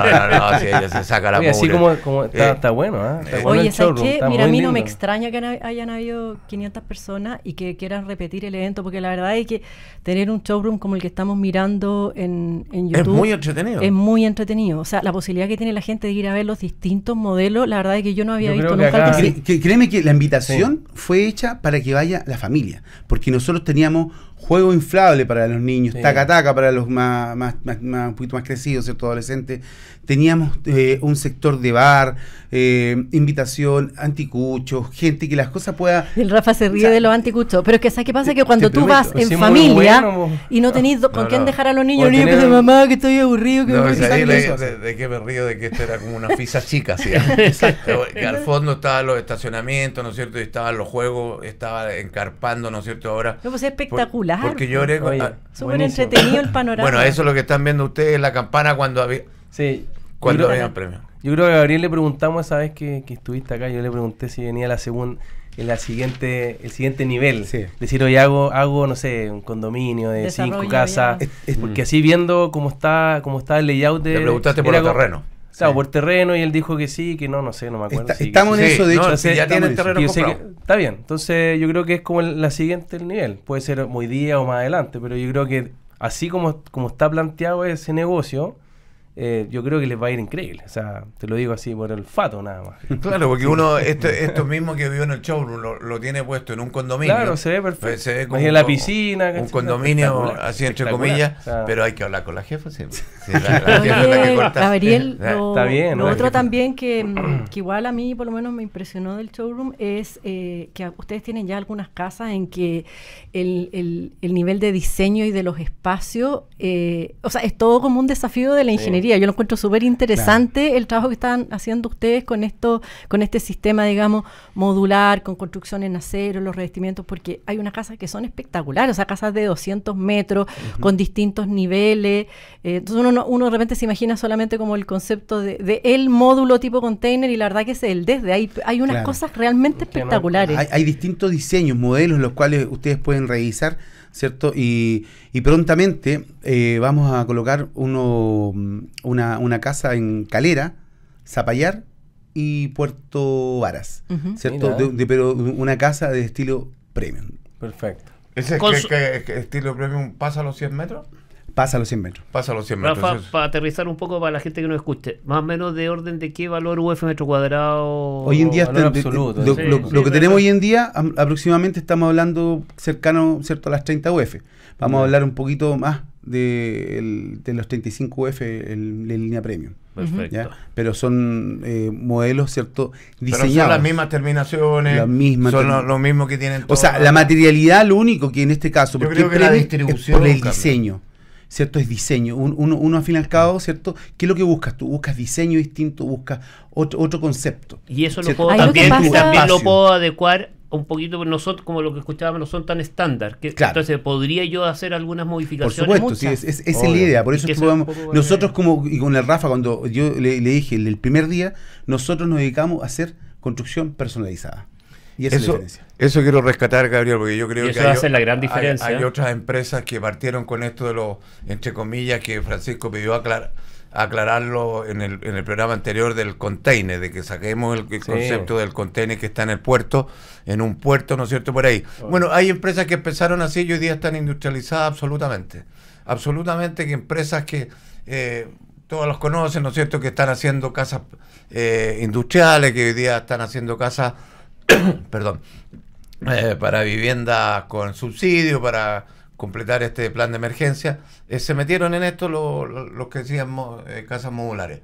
No, no, ella se saca la así como, está, ¿ah? bueno, Oye, ¿sabes Mira, a mí no me extraña que hayan habido 500 personas y que quieran repetir el evento, porque la verdad es que tener un showroom como el que estamos mirando en, en YouTube... Es muy entretenido. Es muy entretenido. O sea, la posibilidad que tiene la gente de ir a ver los distintos modelos, la verdad es que yo no había visto nunca créeme que la invitación fue hecha para que vaya la familia, porque nosotros teníamos juego inflable para los niños, taca-taca para los más, más, un poquito más crecidos, ¿cierto? Adolescentes. Teníamos eh, un sector de bar, eh, invitación, anticuchos, gente que las cosas pueda. El Rafa se ríe de los anticuchos, pero es que ¿sabes qué pasa? Que cuando este tú vas en familia y no tenés con quién dejar a los niños, niños dice mamá que estoy aburrido, que me de, de, que me río de que esto era como una fisa chica, ¿sí? Exacto. Que al fondo estaban los estacionamientos, ¿no es cierto? Y estaban los juegos, estaba encarpando, ¿no es cierto? Ahora. No, pues espectacular. Porque yo pues, ah, Súper entretenido el panorama. Bueno, eso es lo que están viendo ustedes en la campana cuando había... Sí. Cuando premio. Yo creo que a Gabriel le preguntamos esa vez que, estuviste acá, yo le pregunté si venía la segunda en la siguiente, el siguiente nivel. Decir, oye, hago, hago, no sé, un condominio de cinco casas. Es, porque así viendo cómo está, cómo está el layout de. Le preguntaste por el terreno. Claro, por terreno y él dijo que sí, que no, no sé, no me acuerdo. estamos en eso, de hecho. ya terreno Está bien, entonces yo creo que es como el, la siguiente el nivel. Puede ser hoy día o más adelante, pero yo creo que así como, como está planteado ese negocio, eh, yo creo que les va a ir increíble. O sea, te lo digo así por el fato nada más. Claro, porque uno, esto, esto mismo que vio en el showroom, lo, tiene puesto en un condominio. Claro, se ve pues, perfecto. en la piscina. Un condominio, así entre comillas, pero hay que hablar con la jefa siempre. Pues. Sí, la, Gabriel, Está bien, otro también mm, que, igual a mí por lo menos me impresionó del showroom es eh, que ustedes tienen ya algunas casas en que el, nivel de diseño y de los espacios, eh, o sea, es todo como un desafío de la ingeniería. Yo lo encuentro súper interesante el trabajo que están haciendo ustedes con esto, con este sistema, digamos, modular, con construcción en acero, los revestimientos, porque hay unas casas que son espectaculares, o sea, casas de 200 metros, con distintos niveles. Eh, entonces uno, uno de repente se imagina solamente como el concepto de, el módulo tipo container y la verdad que es el desde. ahí. hay unas cosas realmente espectaculares. Hay, hay distintos diseños, modelos, los cuales ustedes pueden revisar ¿cierto? Y, y prontamente eh, vamos a colocar uno, una, una, casa en Calera, Zapallar y Puerto Varas, ¿cierto? pero una casa de estilo premium. Perfecto. ¿Ese es que, estilo premium pasa los 100 metros? Pasa los 100 metros. Pasa los 100 metros. para aterrizar un poco para la gente que nos escuche, más o menos de orden de qué valor UF metro cuadrado. Hoy en día absoluto, lo, que tenemos hoy en día, aproximadamente estamos hablando cercano cierto a las 30 UF. Vamos a hablar un poquito más de, los 35 UF en línea premium. Perfecto. Pero son eh, modelos, ¿cierto? Diseñados. son las mismas terminaciones. son lo, mismo que tienen todos. O sea, la materialidad, lo único que en este caso. Yo creo que la distribución. Es por el diseño. ¿cierto? Es diseño. uno, uno, al fin y al cabo, ¿cierto? ¿Qué es lo que buscas? Tú buscas diseño distinto, buscas otro, otro concepto. Y eso lo puedo, también, lo puedo adecuar un poquito nosotros como lo que escuchábamos no son tan estándar que entonces podría yo hacer algunas modificaciones por supuesto sí, es, es, la idea por eso nosotros como y con el Rafa cuando yo le, dije el, primer día nosotros nos dedicamos a hacer construcción personalizada y esa eso, es la diferencia eso quiero rescatar, Gabriel, porque yo creo que. la gran diferencia. Hay, otras empresas que partieron con esto de los, entre comillas, que Francisco pidió aclararlo en el, en el programa anterior del container, de que saquemos el, concepto del container que está en el puerto, en un puerto, ¿no es cierto?, por ahí. Bueno, hay empresas que empezaron así y hoy día están industrializadas absolutamente. Absolutamente que empresas que eh, todos los conocen, ¿no es cierto?, que están haciendo casas eh, industriales, que hoy día están haciendo casas, perdón, eh, para viviendas con subsidio, para completar este plan de emergencia, eh, se metieron en esto los lo, que decían eh, casas modulares.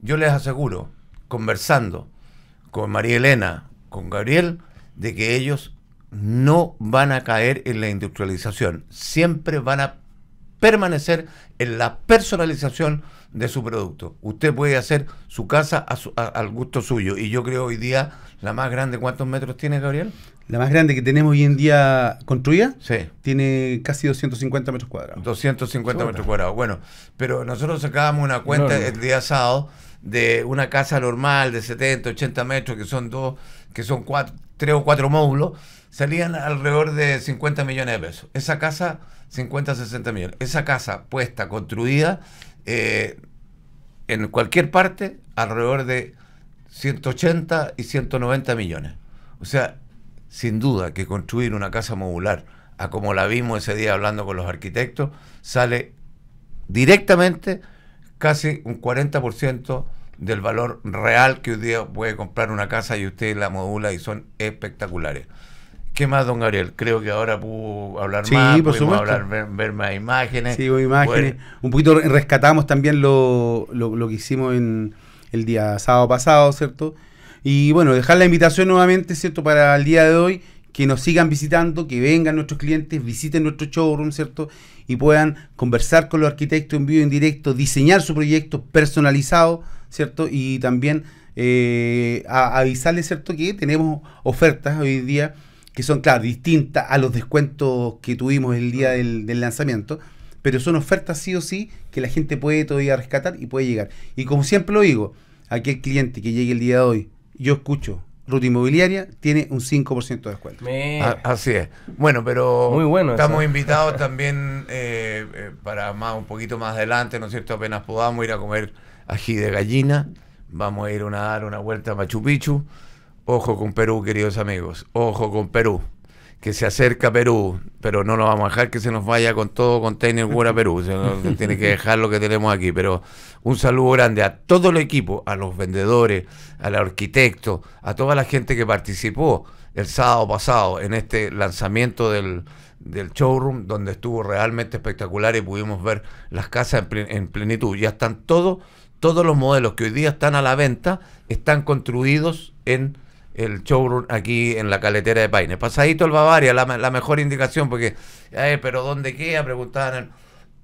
Yo les aseguro, conversando con María Elena, con Gabriel, de que ellos no van a caer en la industrialización, siempre van a permanecer en la personalización de su producto. Usted puede hacer su casa al gusto suyo. Y yo creo hoy día la más grande, ¿cuántos metros tiene Gabriel? La más grande que tenemos hoy en día construida sí. tiene casi 250 metros cuadrados. 250 metros cuadrados. Bueno, pero nosotros sacábamos una cuenta el día sábado de una casa normal de 70, 80 metros, que son dos, que son tres o cuatro módulos, salían alrededor de 50 millones de pesos. Esa casa, 50, 60 millones. Esa casa puesta, construida, eh, en cualquier parte alrededor de 180 y 190 millones. O sea, sin duda que construir una casa modular, a como la vimos ese día hablando con los arquitectos, sale directamente casi un 40% del valor real que un día puede comprar una casa y usted la modula y son espectaculares. ¿Qué más, don Gabriel? Creo que ahora pudo hablar más, por hablar, ver, más imágenes. Sí, imágenes. Un poquito rescatamos también lo, lo, que hicimos en el día sábado pasado, ¿cierto? Y bueno, dejar la invitación nuevamente, ¿cierto? Para el día de hoy, que nos sigan visitando, que vengan nuestros clientes, visiten nuestro showroom, ¿cierto? Y puedan conversar con los arquitectos en vivo, en directo, diseñar su proyecto personalizado, ¿cierto? Y también eh, avisarles, ¿cierto? Que tenemos ofertas hoy en día que son, claro, distintas a los descuentos que tuvimos el día ah. del, lanzamiento, pero son ofertas sí o sí que la gente puede todavía rescatar y puede llegar. Y como siempre lo digo, aquel cliente que llegue el día de hoy, yo escucho, Ruta Inmobiliaria tiene un 5% de descuento. Ah, así es. Bueno, pero Muy bueno estamos invitados también eh, eh, para más un poquito más adelante, ¿no es cierto? Apenas podamos ir a comer ají de gallina, vamos a ir a dar una vuelta a Machu Picchu. Ojo con Perú, queridos amigos. Ojo con Perú. Que se acerca Perú, pero no lo vamos a dejar que se nos vaya con todo container a Perú. Se tiene que dejar lo que tenemos aquí. Pero un saludo grande a todo el equipo, a los vendedores, al arquitecto, a toda la gente que participó el sábado pasado en este lanzamiento del, showroom, donde estuvo realmente espectacular y pudimos ver las casas en plenitud. Ya están todos, todos los modelos que hoy día están a la venta, están construidos en el showroom aquí en la caletera de Paine. Pasadito el Bavaria, la, mejor indicación, porque, pero ¿dónde queda? Preguntaban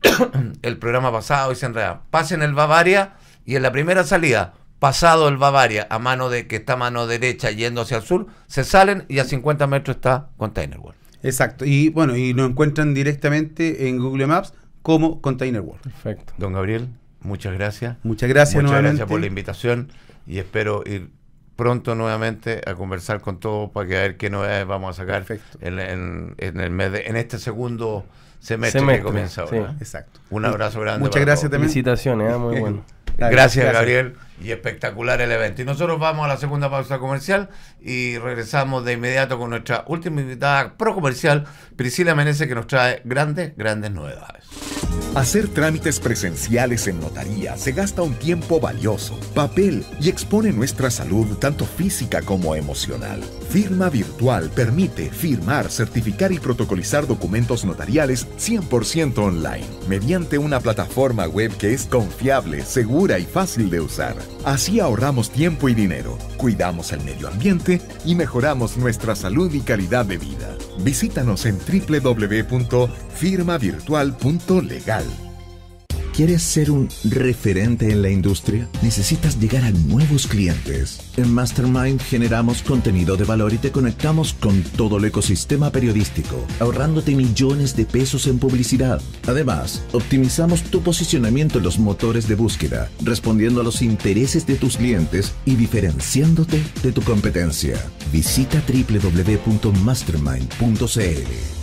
el, programa pasado y se Pasen el Bavaria y en la primera salida, pasado el Bavaria, a mano de que está a mano derecha yendo hacia el sur, se salen y a 50 metros está Container World. Exacto, y bueno, y lo encuentran directamente en Google Maps como Container World. Perfecto. Don Gabriel, muchas gracias. Muchas gracias. Muchas gracias por la invitación y espero ir pronto nuevamente a conversar con todos para que a ver qué novedades vamos a sacar en, en, el mes de, en este segundo semestre, que comienza ahora. Exacto. Un abrazo grande. Muchas gracias también. Felicitaciones, ¿eh? muy bueno. Gracias, Gabriel. Y espectacular el evento. Y nosotros vamos a la segunda pausa comercial y regresamos de inmediato con nuestra última invitada pro comercial, Priscila Menezes, que nos trae grandes, grandes novedades. Hacer trámites presenciales en notaría se gasta un tiempo valioso, papel y expone nuestra salud tanto física como emocional. Firma virtual permite firmar, certificar y protocolizar documentos notariales 100% online, mediante una plataforma web que es confiable, segura y fácil de usar. Así ahorramos tiempo y dinero, cuidamos el medio ambiente y mejoramos nuestra salud y calidad de vida. Visítanos en www.firmavirtual.le. ¿Quieres ser un referente en la industria? Necesitas llegar a nuevos clientes. En Mastermind generamos contenido de valor y te conectamos con todo el ecosistema periodístico, ahorrándote millones de pesos en publicidad. Además, optimizamos tu posicionamiento en los motores de búsqueda, respondiendo a los intereses de tus clientes y diferenciándote de tu competencia. Visita www.mastermind.cl.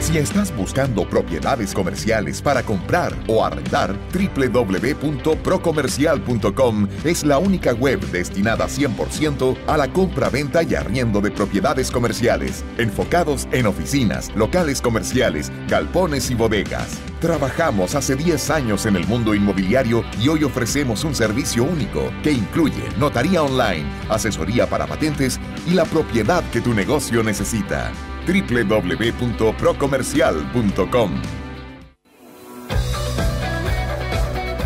Si estás buscando propiedades comerciales para comprar o arrendar, www.procomercial.com es la única web destinada 100% a la compra-venta y arriendo de propiedades comerciales, enfocados en oficinas, locales comerciales, galpones y bodegas. Trabajamos hace 10 años en el mundo inmobiliario y hoy ofrecemos un servicio único que incluye notaría online, asesoría para patentes y la propiedad que tu negocio necesita www.procomercial.com.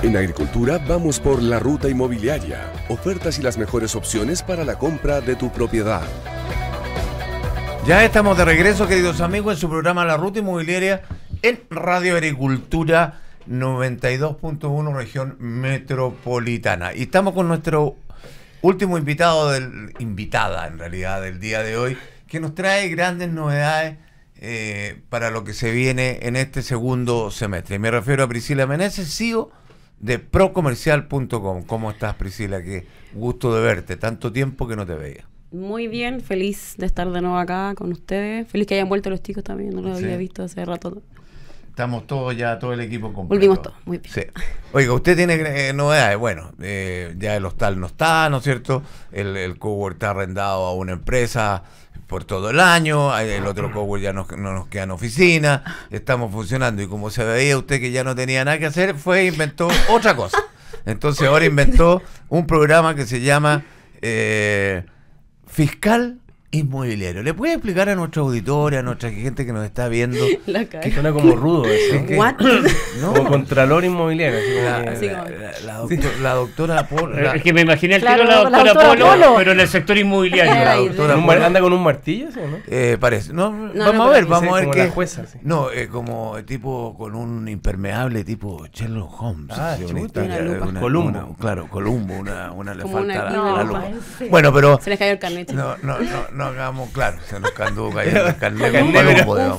En agricultura vamos por la ruta inmobiliaria, ofertas y las mejores opciones para la compra de tu propiedad. Ya estamos de regreso, queridos amigos, en su programa La Ruta Inmobiliaria en Radio Agricultura 92.1 región metropolitana. Y estamos con nuestro último invitado invitada en realidad del día de hoy, que nos trae grandes novedades eh, para lo que se viene en este segundo semestre. Y Me refiero a Priscila Meneses, sigo e de procomercial.com. ¿Cómo estás, Priscila? Qué gusto de verte. Tanto tiempo que no te veía. Muy bien, feliz de estar de nuevo acá con ustedes. Feliz que hayan vuelto los chicos también, no los había visto hace rato. Estamos todos ya, todo el equipo completo. Volvimos todos, muy bien. Oiga, usted tiene eh, novedades. Bueno, eh, ya el hostal no está, ¿no es cierto? El, el está arrendado a una empresa por todo el año. El otro cowboy ya no, nos queda en oficina. Estamos funcionando. Y como se veía usted que ya no tenía nada que hacer, fue e inventó otra cosa. Entonces ahora inventó un programa que se llama eh, Fiscal inmobiliario. ¿Le puede explicar a nuestra auditoria a nuestra gente que nos está viendo? que suena como rudo eso. ¿Qué? ¿No? Como contralor inmobiliario. La, doctora Polo. Es que me imaginé el claro, tiro la doctora, Polo, pero en el sector inmobiliario. ¿Anda con un martillo? no? Eh, parece. No, vamos a ver, vamos a ver qué. No, eh, como tipo con un impermeable tipo Sherlock Holmes. Ah, una, Columbo. claro, Columbo, una, una le falta la, lupa. Bueno, pero. Se le cayó el carnet. no, no. no hagamos, claro, se nos canduca y antiguo.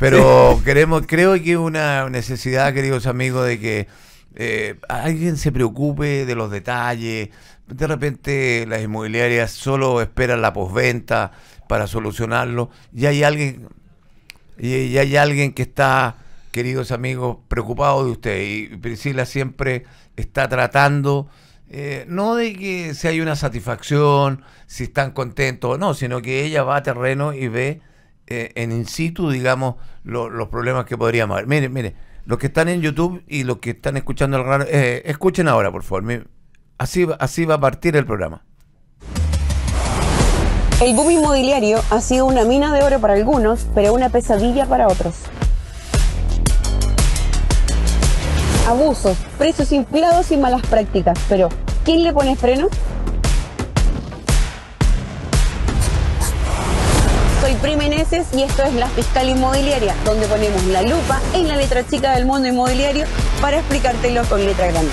Pero queremos, creo que hay una necesidad, queridos amigos, de que eh, alguien se preocupe de los detalles. De repente las inmobiliarias solo esperan la posventa para solucionarlo. Y hay alguien, y, hay alguien que está, queridos amigos, preocupado de usted. Y Priscila siempre está tratando eh, no de que si hay una satisfacción, si están contentos, no, sino que ella va a terreno y ve eh, en in situ, digamos, los problemas que podríamos haber. Mire, mire, los que están en YouTube y los que están escuchando el radio, eh, escuchen ahora, por favor. Así, así va a partir el programa. El boom inmobiliario ha sido una mina de oro para algunos, pero una pesadilla para otros. abusos, precios inflados y malas prácticas. Pero, ¿quién le pone freno? Soy Prima y esto es La Fiscal Inmobiliaria, donde ponemos la lupa en la letra chica del mundo inmobiliario para explicártelo con letra grande.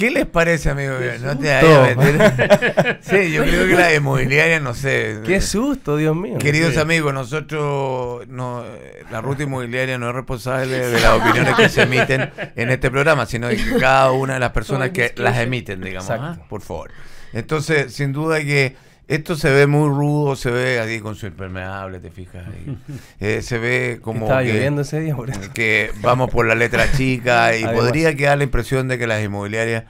¿Qué les parece, amigo? No te vayas Sí, yo creo que la inmobiliaria, no sé. Qué susto, Dios mío. Queridos amigos, nosotros, no, la ah. ruta inmobiliaria no es responsable de las opiniones que se emiten en este programa, sino de cada una de las personas que las emiten, digamos. ¿ah? Por favor. Entonces, sin duda que esto se ve muy rudo, se ve ahí con su impermeable, te fijas. Ahí. Eh, se ve como. Estaba que, ese día, Que vamos por la letra chica y podría quedar la impresión de que las inmobiliarias,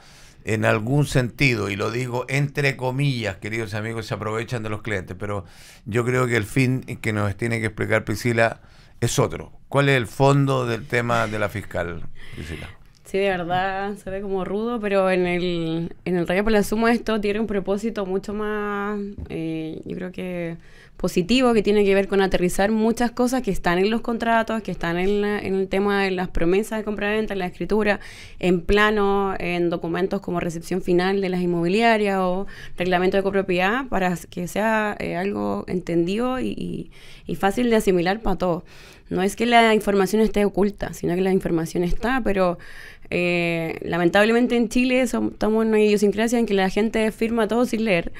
en algún sentido, y lo digo entre comillas, queridos amigos, se aprovechan de los clientes. Pero yo creo que el fin que nos tiene que explicar Priscila es otro. ¿Cuál es el fondo del tema de la fiscal, Priscila? Sí, de verdad, se ve como rudo, pero en el, en el Rayo por la Sumo esto tiene un propósito mucho más, eh, yo creo que positivo, que tiene que ver con aterrizar muchas cosas que están en los contratos, que están en, en el tema de las promesas de compra-venta, en la escritura, en plano, en documentos como recepción final de las inmobiliarias o reglamento de copropiedad, para que sea eh, algo entendido y, y fácil de asimilar para todos. No es que la información esté oculta, sino que la información está, pero eh, lamentablemente en Chile estamos en una idiosincrasia en que la gente firma todo sin leer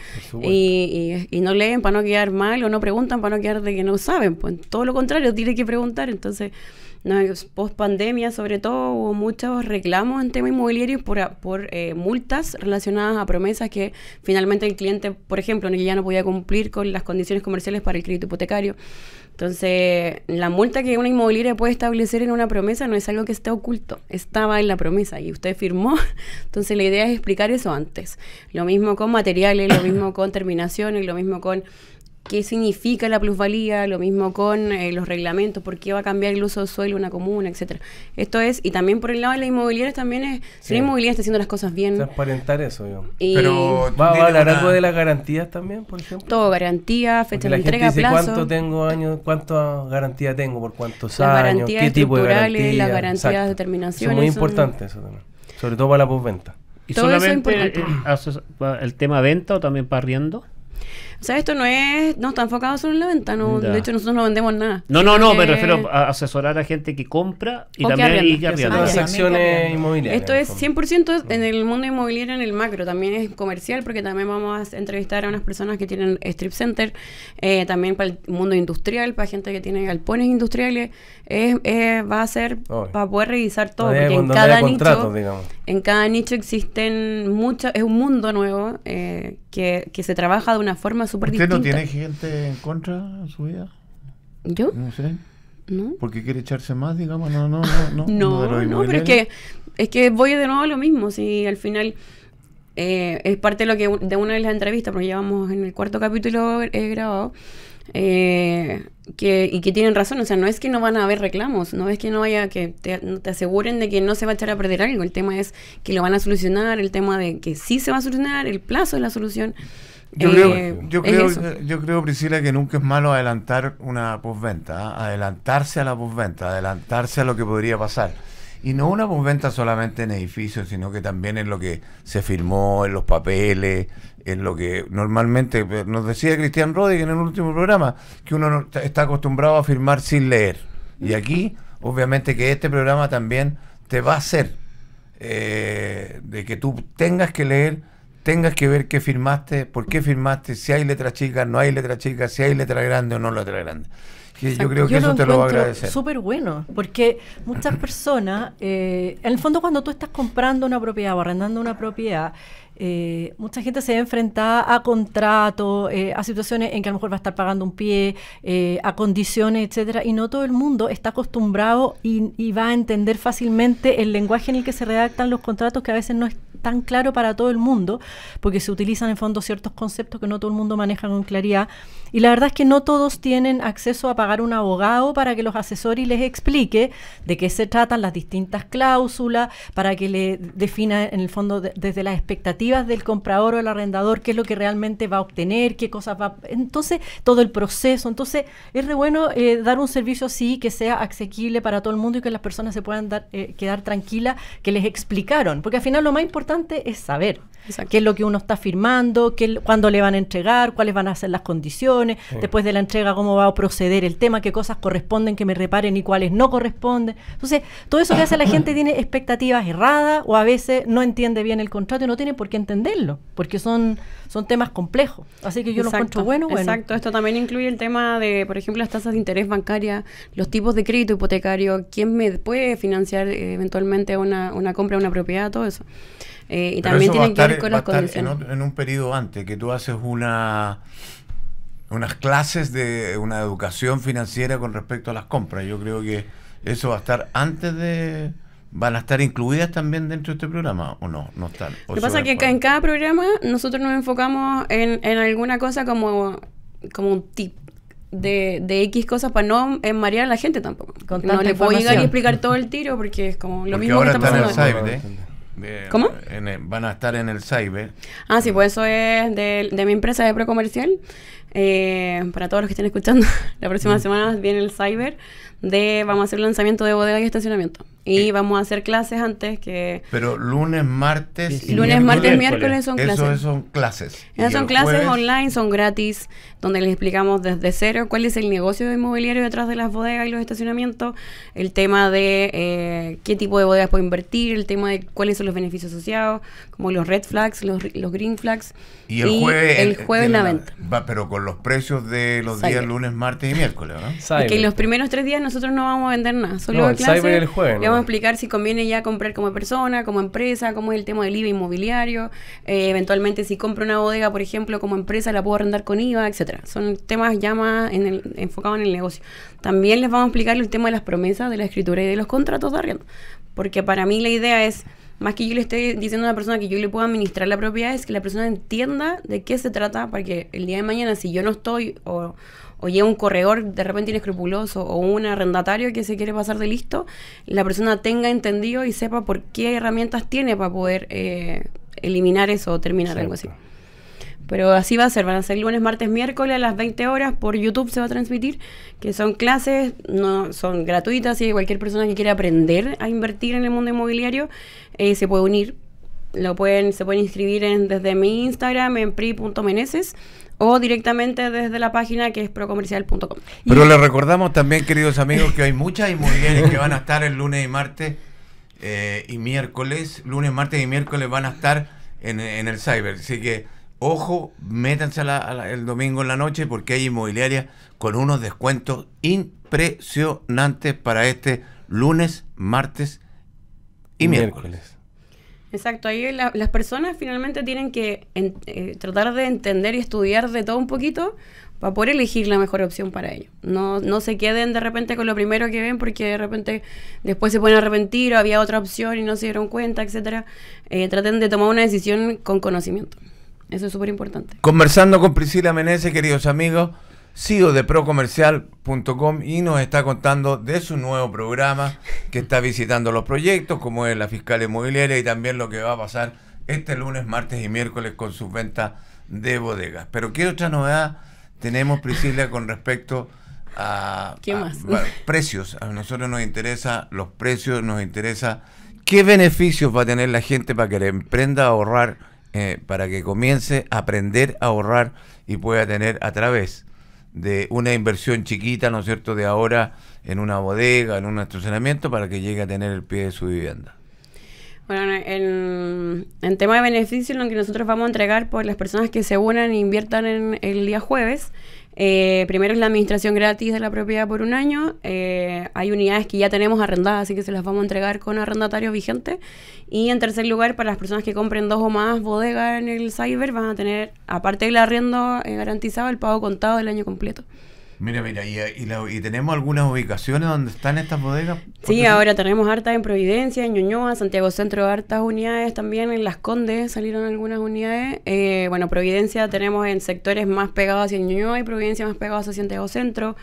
y, y, no leen para no quedar mal o no preguntan para no quedar de que no saben. Pues todo lo contrario, tiene que preguntar. Entonces no, post pandemia sobre todo hubo muchos reclamos en tema inmobiliario por, por eh, multas relacionadas a promesas que finalmente el cliente, por ejemplo, ya no podía cumplir con las condiciones comerciales para el crédito hipotecario. Entonces, la multa que una inmobiliaria puede establecer en una promesa no es algo que esté oculto, estaba en la promesa y usted firmó. Entonces, la idea es explicar eso antes. Lo mismo con materiales, lo mismo con terminaciones, lo mismo con qué significa la plusvalía, lo mismo con eh, los reglamentos, por qué va a cambiar el uso del suelo una comuna, etcétera. Esto es, y también por el lado de las inmobiliarias también es, si la inmobiliaria está haciendo las cosas bien. Transparentar eso, digamos. va, a hablar algo de las garantías también, por ejemplo. Todo, garantía, fecha de entrega, dice, plazo. ¿Cuánto tengo años, cuánta garantía tengo, por cuántos años, qué tipo de garantía, las garantías de determinación. Es muy importante eso también, sobre todo para la postventa. ¿Y solamente eh, el, tema venta o también para arriendo? O sea, esto no es, no está enfocado solo en la venta, no, de hecho nosotros no vendemos nada. No, no, no, me refiero a asesorar a gente que compra y también Y las ah, inmobiliarias. Esto es 100% mm. en el mundo inmobiliario, en el macro, también es comercial porque también vamos a entrevistar a unas personas que tienen strip center, eh, también para el mundo industrial, para gente que tiene galpones industriales, va a ser para poder revisar todo, porque en cada, nicho, en cada nicho existen muchas, es un mundo nuevo eh, que se trabaja de una forma ¿Usted no tiene gente en contra en su vida? ¿Yo? No sé. ¿No? ¿Porque quiere echarse más, digamos? No, no, no. no, no, pero es que, es que voy de nuevo a lo mismo. Si al final eh, es parte de, lo que, de una de las entrevistas, porque llevamos en el cuarto capítulo eh, grabado, eh, y que tienen razón. O sea, no es que no van a haber reclamos, no es que no haya que te, te aseguren de que no se va a echar a perder algo. El tema es que lo van a solucionar, el tema de que sí se va a solucionar, el plazo de la solución. Yo, creo, eh, yo, creo, Priscila, que nunca es malo adelantar una postventa ¿ah? adelantarse a la posventa, adelantarse a lo que podría pasar. Y no una postventa solamente en edificios, sino que también en lo que se firmó, en los papeles, en lo que normalmente eh, nos decía Cristian Rodríguez en el último programa, que uno está acostumbrado a firmar sin leer. Y aquí, obviamente, que este programa también te va a hacer eh, de que tú tengas que leer tengas que ver qué firmaste, por qué firmaste, si hay letra chica, no hay letra chica, si hay letra grande o no letra grande. yo creo que eso te lo va a agradecer. Súper bueno, porque muchas personas, eh, en el fondo cuando tú estás comprando una propiedad o arrendando una propiedad, eh, mucha gente se ve enfrentada a contratos, eh, a situaciones en que a lo mejor va a estar pagando un pie, eh, a condiciones, etcétera, y no todo el mundo está acostumbrado y, y, va a entender fácilmente el lenguaje en el que se redactan los contratos, que a veces no es tan claro para todo el mundo, porque se utilizan en fondo ciertos conceptos que no todo el mundo maneja con claridad. Y la verdad es que no todos tienen acceso a pagar un abogado para que los asesores les explique de qué se tratan las distintas cláusulas, para que le defina en el fondo desde las expectativas del comprador o el arrendador qué es lo que realmente va a obtener, qué cosas va Entonces, todo el proceso. Entonces, es re bueno eh, dar un servicio así que sea asequible para todo el mundo y que las personas se puedan dar, eh, quedar tranquilas que les explicaron. Porque al final lo más importante es saber qué es lo que uno está firmando, qué, cuándo le van a entregar, cuáles van a ser las condiciones, después de la entrega cómo va a proceder el tema, qué cosas corresponden que me reparen y cuáles no corresponden. Entonces, todo eso que hace la gente tiene expectativas erradas o a veces no entiende bien el contrato y no tiene por qué entenderlo, porque son, son temas complejos. Así que yo lo encuentro bueno, bueno. Exacto, esto también incluye el tema de, por ejemplo, las tasas de interés bancaria, los tipos de crédito hipotecario, quién me puede financiar eh, eventualmente una, una compra, una propiedad, todo eso. Eh, y también tienen que ver con las condiciones. En, un periodo antes, que tú haces una unas clases de una educación financiera con respecto a las compras. Yo creo que eso va a estar antes de... ¿Van a estar incluidas también dentro de este programa o no? No están. Lo que pasa es que en cada programa nosotros nos enfocamos en, en alguna cosa como, como un tip de, de X cosas para no marear a la gente tampoco. no le puedo llegar y explicar todo el tiro porque es como lo mismo que está pasando. ¿eh? ¿Cómo? van a estar en el Cyber. Ah, sí, pues eso es de, mi empresa de precomercial. Eh, para todos los que estén escuchando, la próxima mm. semana viene el Cyber, de vamos a hacer lanzamiento de bodegas y estacionamiento. Y eh. vamos a hacer clases antes que... Pero lunes, martes... Y lunes, martes, miércoles son clases. son clases. son clases online, son gratis, donde les explicamos desde cero cuál es el negocio inmobiliario detrás de las bodegas y los estacionamientos, el tema de eh, qué tipo de bodegas puedo invertir, el tema de cuáles son los beneficios asociados, como los red flags, los, los green flags. Y el jueves... El la, venta. Va, pero con los precios de los días lunes, martes y miércoles, ¿no? en los primeros tres días no nosotros no vamos a vender nada. Solo clase, Le vamos a explicar si conviene ya comprar como persona, como empresa, cómo es el tema del IVA inmobiliario. Eh, eventualmente, si compro una bodega, por ejemplo, como empresa, la puedo arrendar con IVA, etcétera. Son temas ya más en el, enfocados en el negocio. También les vamos a explicar el tema de las promesas, de la escritura y de los contratos de arriendo. Porque para mí la idea es más que yo le esté diciendo a una persona que yo le puedo administrar la propiedad, es que la persona entienda de qué se trata para que el día de mañana, si yo no estoy o, Oye, un corredor de repente inescrupuloso o un arrendatario que se quiere pasar de listo, la persona tenga entendido y sepa por qué herramientas tiene para poder eh, eliminar eso o terminar algo así. Pero así va a ser, van a ser lunes, martes, miércoles a las 20 horas por YouTube se va a transmitir, que son clases, no son gratuitas y cualquier persona que quiera aprender a invertir en el mundo inmobiliario eh, se puede unir lo pueden, se pueden inscribir en, desde mi Instagram en pri.meneses o directamente desde la página que es procomercial.com. Pero le recordamos también, queridos amigos, que hay muchas inmobiliarias que van a estar el lunes y martes eh, y miércoles. Lunes, martes y miércoles van a estar en, el cyber. Así que, ojo, métanse el domingo en la noche porque hay inmobiliarias con unos descuentos impresionantes para este lunes, martes y miércoles. Exacto, ahí las personas finalmente tienen que eh, tratar de entender y estudiar de todo un poquito para poder elegir la mejor opción para ellos. No, se queden de repente con lo primero que ven porque de repente después se pueden arrepentir o había otra opción y no se dieron cuenta, etc. Eh, traten de tomar una decisión con conocimiento. Eso es súper importante. Conversando con Priscila Meneses, queridos amigos. Sigo de procomercial.com y nos está contando de su nuevo programa que está visitando los proyectos, como es la fiscal inmobiliaria y también lo que va a pasar este lunes, martes y miércoles con sus ventas de bodegas. Pero ¿qué otra novedad tenemos, Priscila, con respecto a, precios? A nosotros nos interesa los precios, nos interesa qué beneficios va a tener la gente para que le emprenda a ahorrar, eh, para que comience a aprender a ahorrar y pueda tener a través de una inversión chiquita, ¿no es cierto?, de ahora en una bodega, en un estacionamiento, para que llegue a tener el pie de su vivienda. Bueno, en, en tema de beneficio, lo que nosotros vamos a entregar por las personas que se unan e inviertan en el día jueves, eh, primero es la administración gratis de la propiedad por un año. Eh, hay unidades que ya tenemos arrendadas, así que se las vamos a entregar con arrendatario vigente Y en tercer lugar, para las personas que compren dos o más bodegas en el cyber, van a tener, aparte del arriendo eh, garantizado, el pago contado del año completo. Mira, mira, y, tenemos algunas ubicaciones donde están estas bodegas. Sí, ahora tenemos hartas en Providencia, en Ñuñoa, Santiago Centro, hartas unidades también, en Las Condes salieron algunas unidades. Eh, bueno, Providencia tenemos en sectores más pegados hacia Ñuñoa y Providencia más pegados hacia Santiago Centro.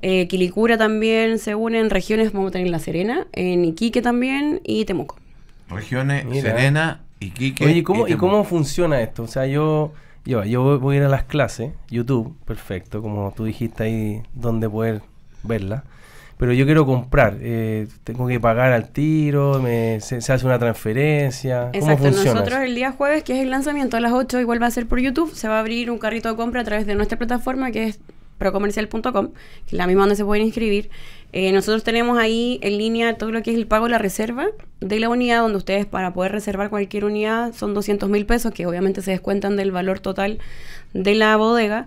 Eh, Quilicura también se une en regiones, vamos a tener en La Serena, en Iquique también y Temuco. Regiones, Serena, Iquique. Oye, ¿y cómo funciona esto? O sea, yo... Yo, voy a ir a las clases, YouTube, perfecto, como tú dijiste ahí, donde poder verla. Pero yo quiero comprar, eh, tengo que pagar al tiro, me, se, hace una transferencia. Exacto, nosotros el día jueves, que es el lanzamiento a las 8, igual va a ser por YouTube, se va a abrir un carrito de compra a través de nuestra plataforma que es procomercial.com, que es la misma donde se pueden inscribir. Eh, nosotros tenemos ahí en línea todo lo que es el pago de la reserva de la unidad, donde ustedes para poder reservar cualquier unidad son 200 mil pesos, que obviamente se descuentan del valor total de la bodega.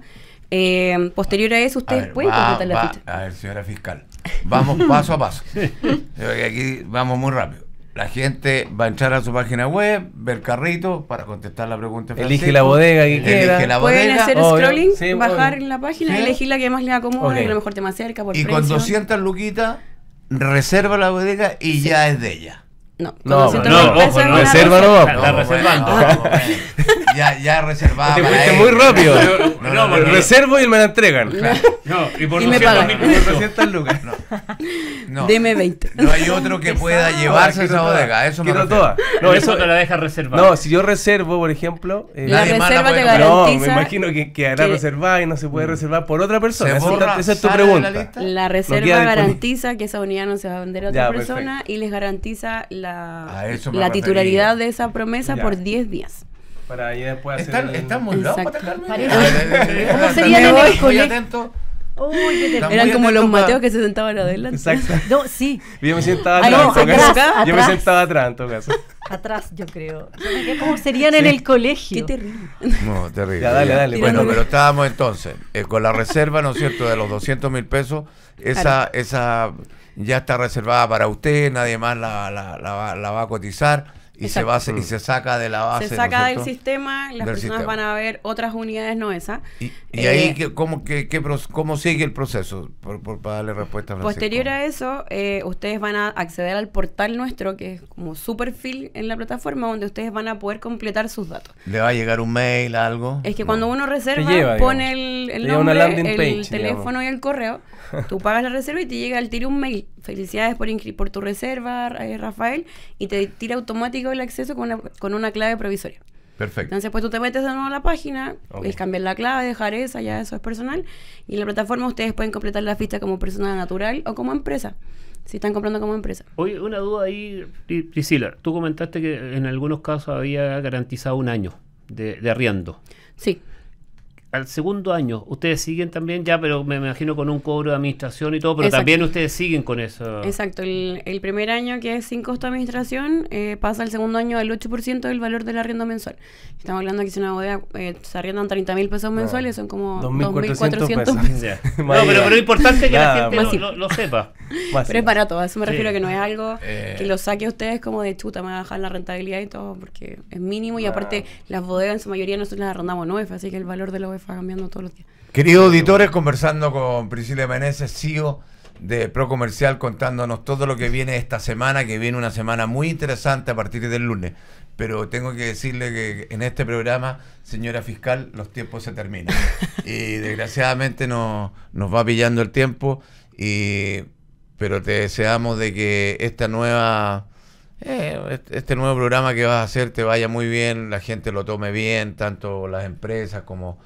Eh, posterior a eso, ustedes pueden completar la A ver, señora fiscal, vamos paso a paso. Aquí vamos muy rápido. La gente va a entrar a su página web, ver carrito para contestar la pregunta. Elige la bodega que Pueden hacer scrolling, bajar en la página, elegir la que más le acomode, que lo mejor te más y cuando sientas Luquita reserva la bodega y ya es de ella. No, no, no, no, no, la ya, ya reservaba. Te fuiste muy rápido. No, reservo y me la entregan. No, y por y me mil, lucas. No. Deme 20. No hay otro que pueda llevarse esa bodega. Eso me toda. No, eso te la deja reservada. No, si yo reservo, por ejemplo. Eh, la reserva te garantiza. No, me imagino que quedará reservada y no se puede mm. reservar por otra persona. esa es tu pregunta. La, reserva garantiza que esa unidad no se va a vender a otra persona y les garantiza la, titularidad de esa promesa por 10 días para ahí después hacer. Están, están muy locos para ¿Cómo serían en el colegio? Uy, Eran como los mateos que se sentaban adelante. Exacto. No, sí. Yo me sentaba atrás, no, Yo me sentaba atrás en todo Atrás, yo creo. ¿Cómo serían en el colegio? Qué terrible. No, terrible. Ya, dale, dale. Bueno, pues. pero estábamos entonces eh, con la reserva, ¿no es cierto?, de los 200 mil pesos. Esa, esa ya está reservada para usted, nadie más la, la, la va a cotizar y se, base, y se saca de la base. Se saca del sistema, las personas van a ver otras unidades no esa. ¿Y, ahí eh, ¿cómo, qué, cómo sigue el proceso? Por, para darle respuesta a Posterior a eso, eh, ustedes van a acceder al portal nuestro, que es como su perfil en la plataforma, donde ustedes van a poder completar sus datos. ¿Le va a llegar un mail, algo? Es que cuando uno reserva, pone el, nombre, el teléfono y el correo, tú pagas la reserva y te llega el tiro un mail. Felicidades por, por tu reserva, eh, Rafael, y te tira automático el acceso con una, con una clave provisoria. Perfecto. Entonces, pues tú te metes de nuevo a la página, es cambiar la clave, dejar esa, ya eso es personal. Y en la plataforma ustedes pueden completar la ficha como persona natural o como empresa, si están comprando como empresa. Oye, una duda ahí, Priscila. Tú comentaste que en algunos casos había garantizado un año de, de arriendo. Sí al segundo año, ustedes siguen también ya, pero me imagino con un cobro de administración y todo, pero también ustedes siguen con eso. Exacto, el, el, primer año que es sin costo de administración eh, pasa al segundo año al 8% del valor del arriendo mensual. Estamos hablando que es una bodega eh, se arriendan 30 mil pesos mensuales, son como 2.400 pesos. pesos. no, pero, es importante que la gente lo, sepa. pero es barato, a eso me refiero que no es algo eh. que lo saque ustedes como de chuta, me va a bajar la rentabilidad y todo, porque es mínimo y aparte las bodegas en su mayoría nosotros las arrendamos nueve, así que el valor de cambiando todos los días. Queridos auditores, conversando con Priscila Meneses, CEO de Pro Comercial, contándonos todo lo que viene esta semana, que viene una semana muy interesante a partir del lunes. Pero tengo que decirle que en este programa, señora fiscal, los tiempos se terminan. y desgraciadamente nos va pillando el tiempo, y, pero te deseamos de que esta nueva... Eh, este, este nuevo programa que vas a hacer te vaya muy bien, la gente lo tome bien, tanto las empresas como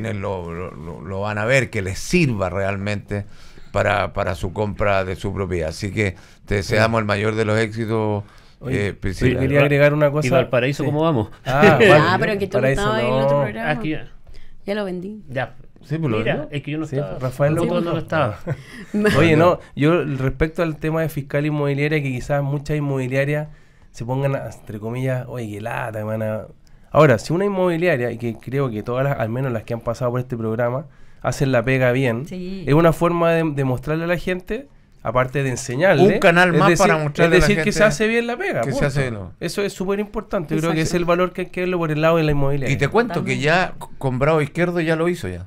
quienes lo, lo, van a ver, que les sirva realmente para, para su compra de su propiedad. Así que te deseamos el mayor de los éxitos. Oye, eh, quería agregar una cosa. ¿Y Valparaíso cómo vamos? Ah, ah pero que tú no. en otro programa. ya. lo vendí. Ya. Sí, pero pues Mira, es que yo no sé. estaba. Rafael Loco no, estaba. Oye, no, yo respecto al tema de fiscal inmobiliaria, que quizás muchas inmobiliarias se pongan, entre comillas, oye, que lata, van a Ahora, si una inmobiliaria, y que creo que todas las, al menos las que han pasado por este programa, hacen la pega bien, es una forma de, mostrarle a la gente aparte de enseñarle. Un canal más para mostrarle. a la gente que se hace bien la pega. Que se hace Eso es súper importante. Yo creo que es el valor que hay que verlo por el lado de la inmobiliaria. Y te cuento que ya con Bravo Izquierdo ya lo hizo ya.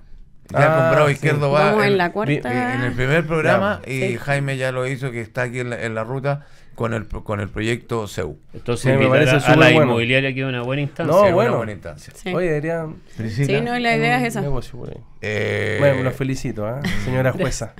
Ya ah, con Bravo Izquierdo va. en, la cuarta. Eh, en el primer programa, y Jaime ya lo hizo, que está aquí en la ruta con el, con el proyecto CEU. Entonces, me parece a, la inmobiliaria queda una buena instancia. No, bueno. una buena instancia. Oye, diría. Sí, no, la idea es esa. Eh... Bueno, los felicito, ¿eh? señora jueza.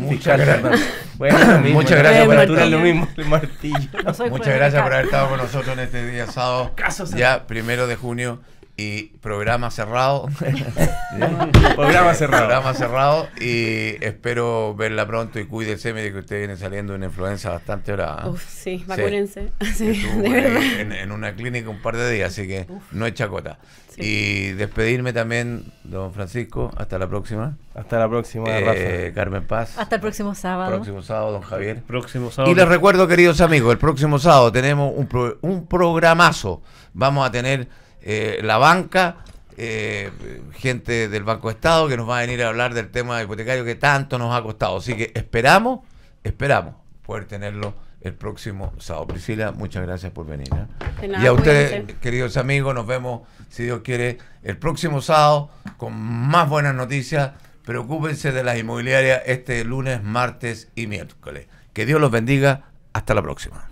Muchas gracias. Bueno, muchas gracias por lo mismo, muchas gracias por haber estado con nosotros en este día sábado. ya, primero de junio y programa cerrado. programa cerrado. Programa cerrado. Y espero verla pronto y cuídense. Me que usted viene saliendo de una influenza bastante brava. ¿eh? sí, vacúnense. En, una clínica un par de días, así que no hay chacota. Y despedirme también, don Francisco. Hasta la próxima. Hasta la próxima, eh, Carmen Paz. Hasta el próximo sábado. Próximo sábado, don Javier. Próximo sábado. Y les recuerdo, queridos amigos, el próximo sábado tenemos un, un programazo. Vamos a tener eh, la banca, eh, gente del Banco de Estado que nos va a venir a hablar del tema hipotecario que tanto nos ha costado. Así que esperamos, esperamos poder tenerlo el próximo sábado. Priscila, muchas gracias por venir. ¿eh? y a ustedes, queridos amigos, nos vemos, si Dios quiere, el próximo sábado con más buenas noticias. Preocúpense de las inmobiliarias este lunes, martes y miércoles. Que Dios los bendiga. Hasta la próxima.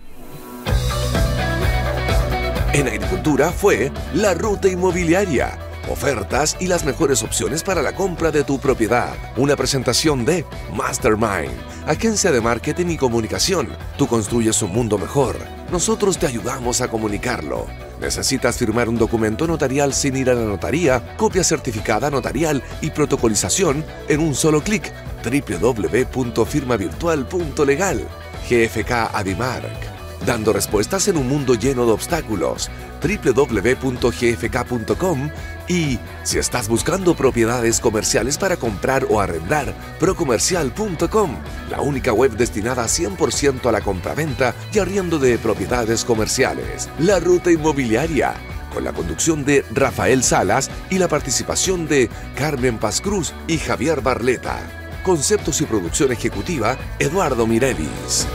En agricultura fue la ruta inmobiliaria, ofertas y las mejores opciones para la compra de tu propiedad. Una presentación de Mastermind, agencia de marketing y comunicación. Tú construyes un mundo mejor. Nosotros te ayudamos a comunicarlo. Necesitas firmar un documento notarial sin ir a la notaría, copia certificada notarial y protocolización en un solo clic. www.firmavirtual.legal. GFK Adimark dando respuestas en un mundo lleno de obstáculos. www.gfk.com y si estás buscando propiedades comerciales para comprar o arrendar, procomercial.com, la única web destinada 100% a la compraventa y arriendo de propiedades comerciales. La ruta inmobiliaria con la conducción de Rafael Salas y la participación de Carmen Paz Cruz y Javier Barleta. Conceptos y producción ejecutiva, Eduardo Mirelis.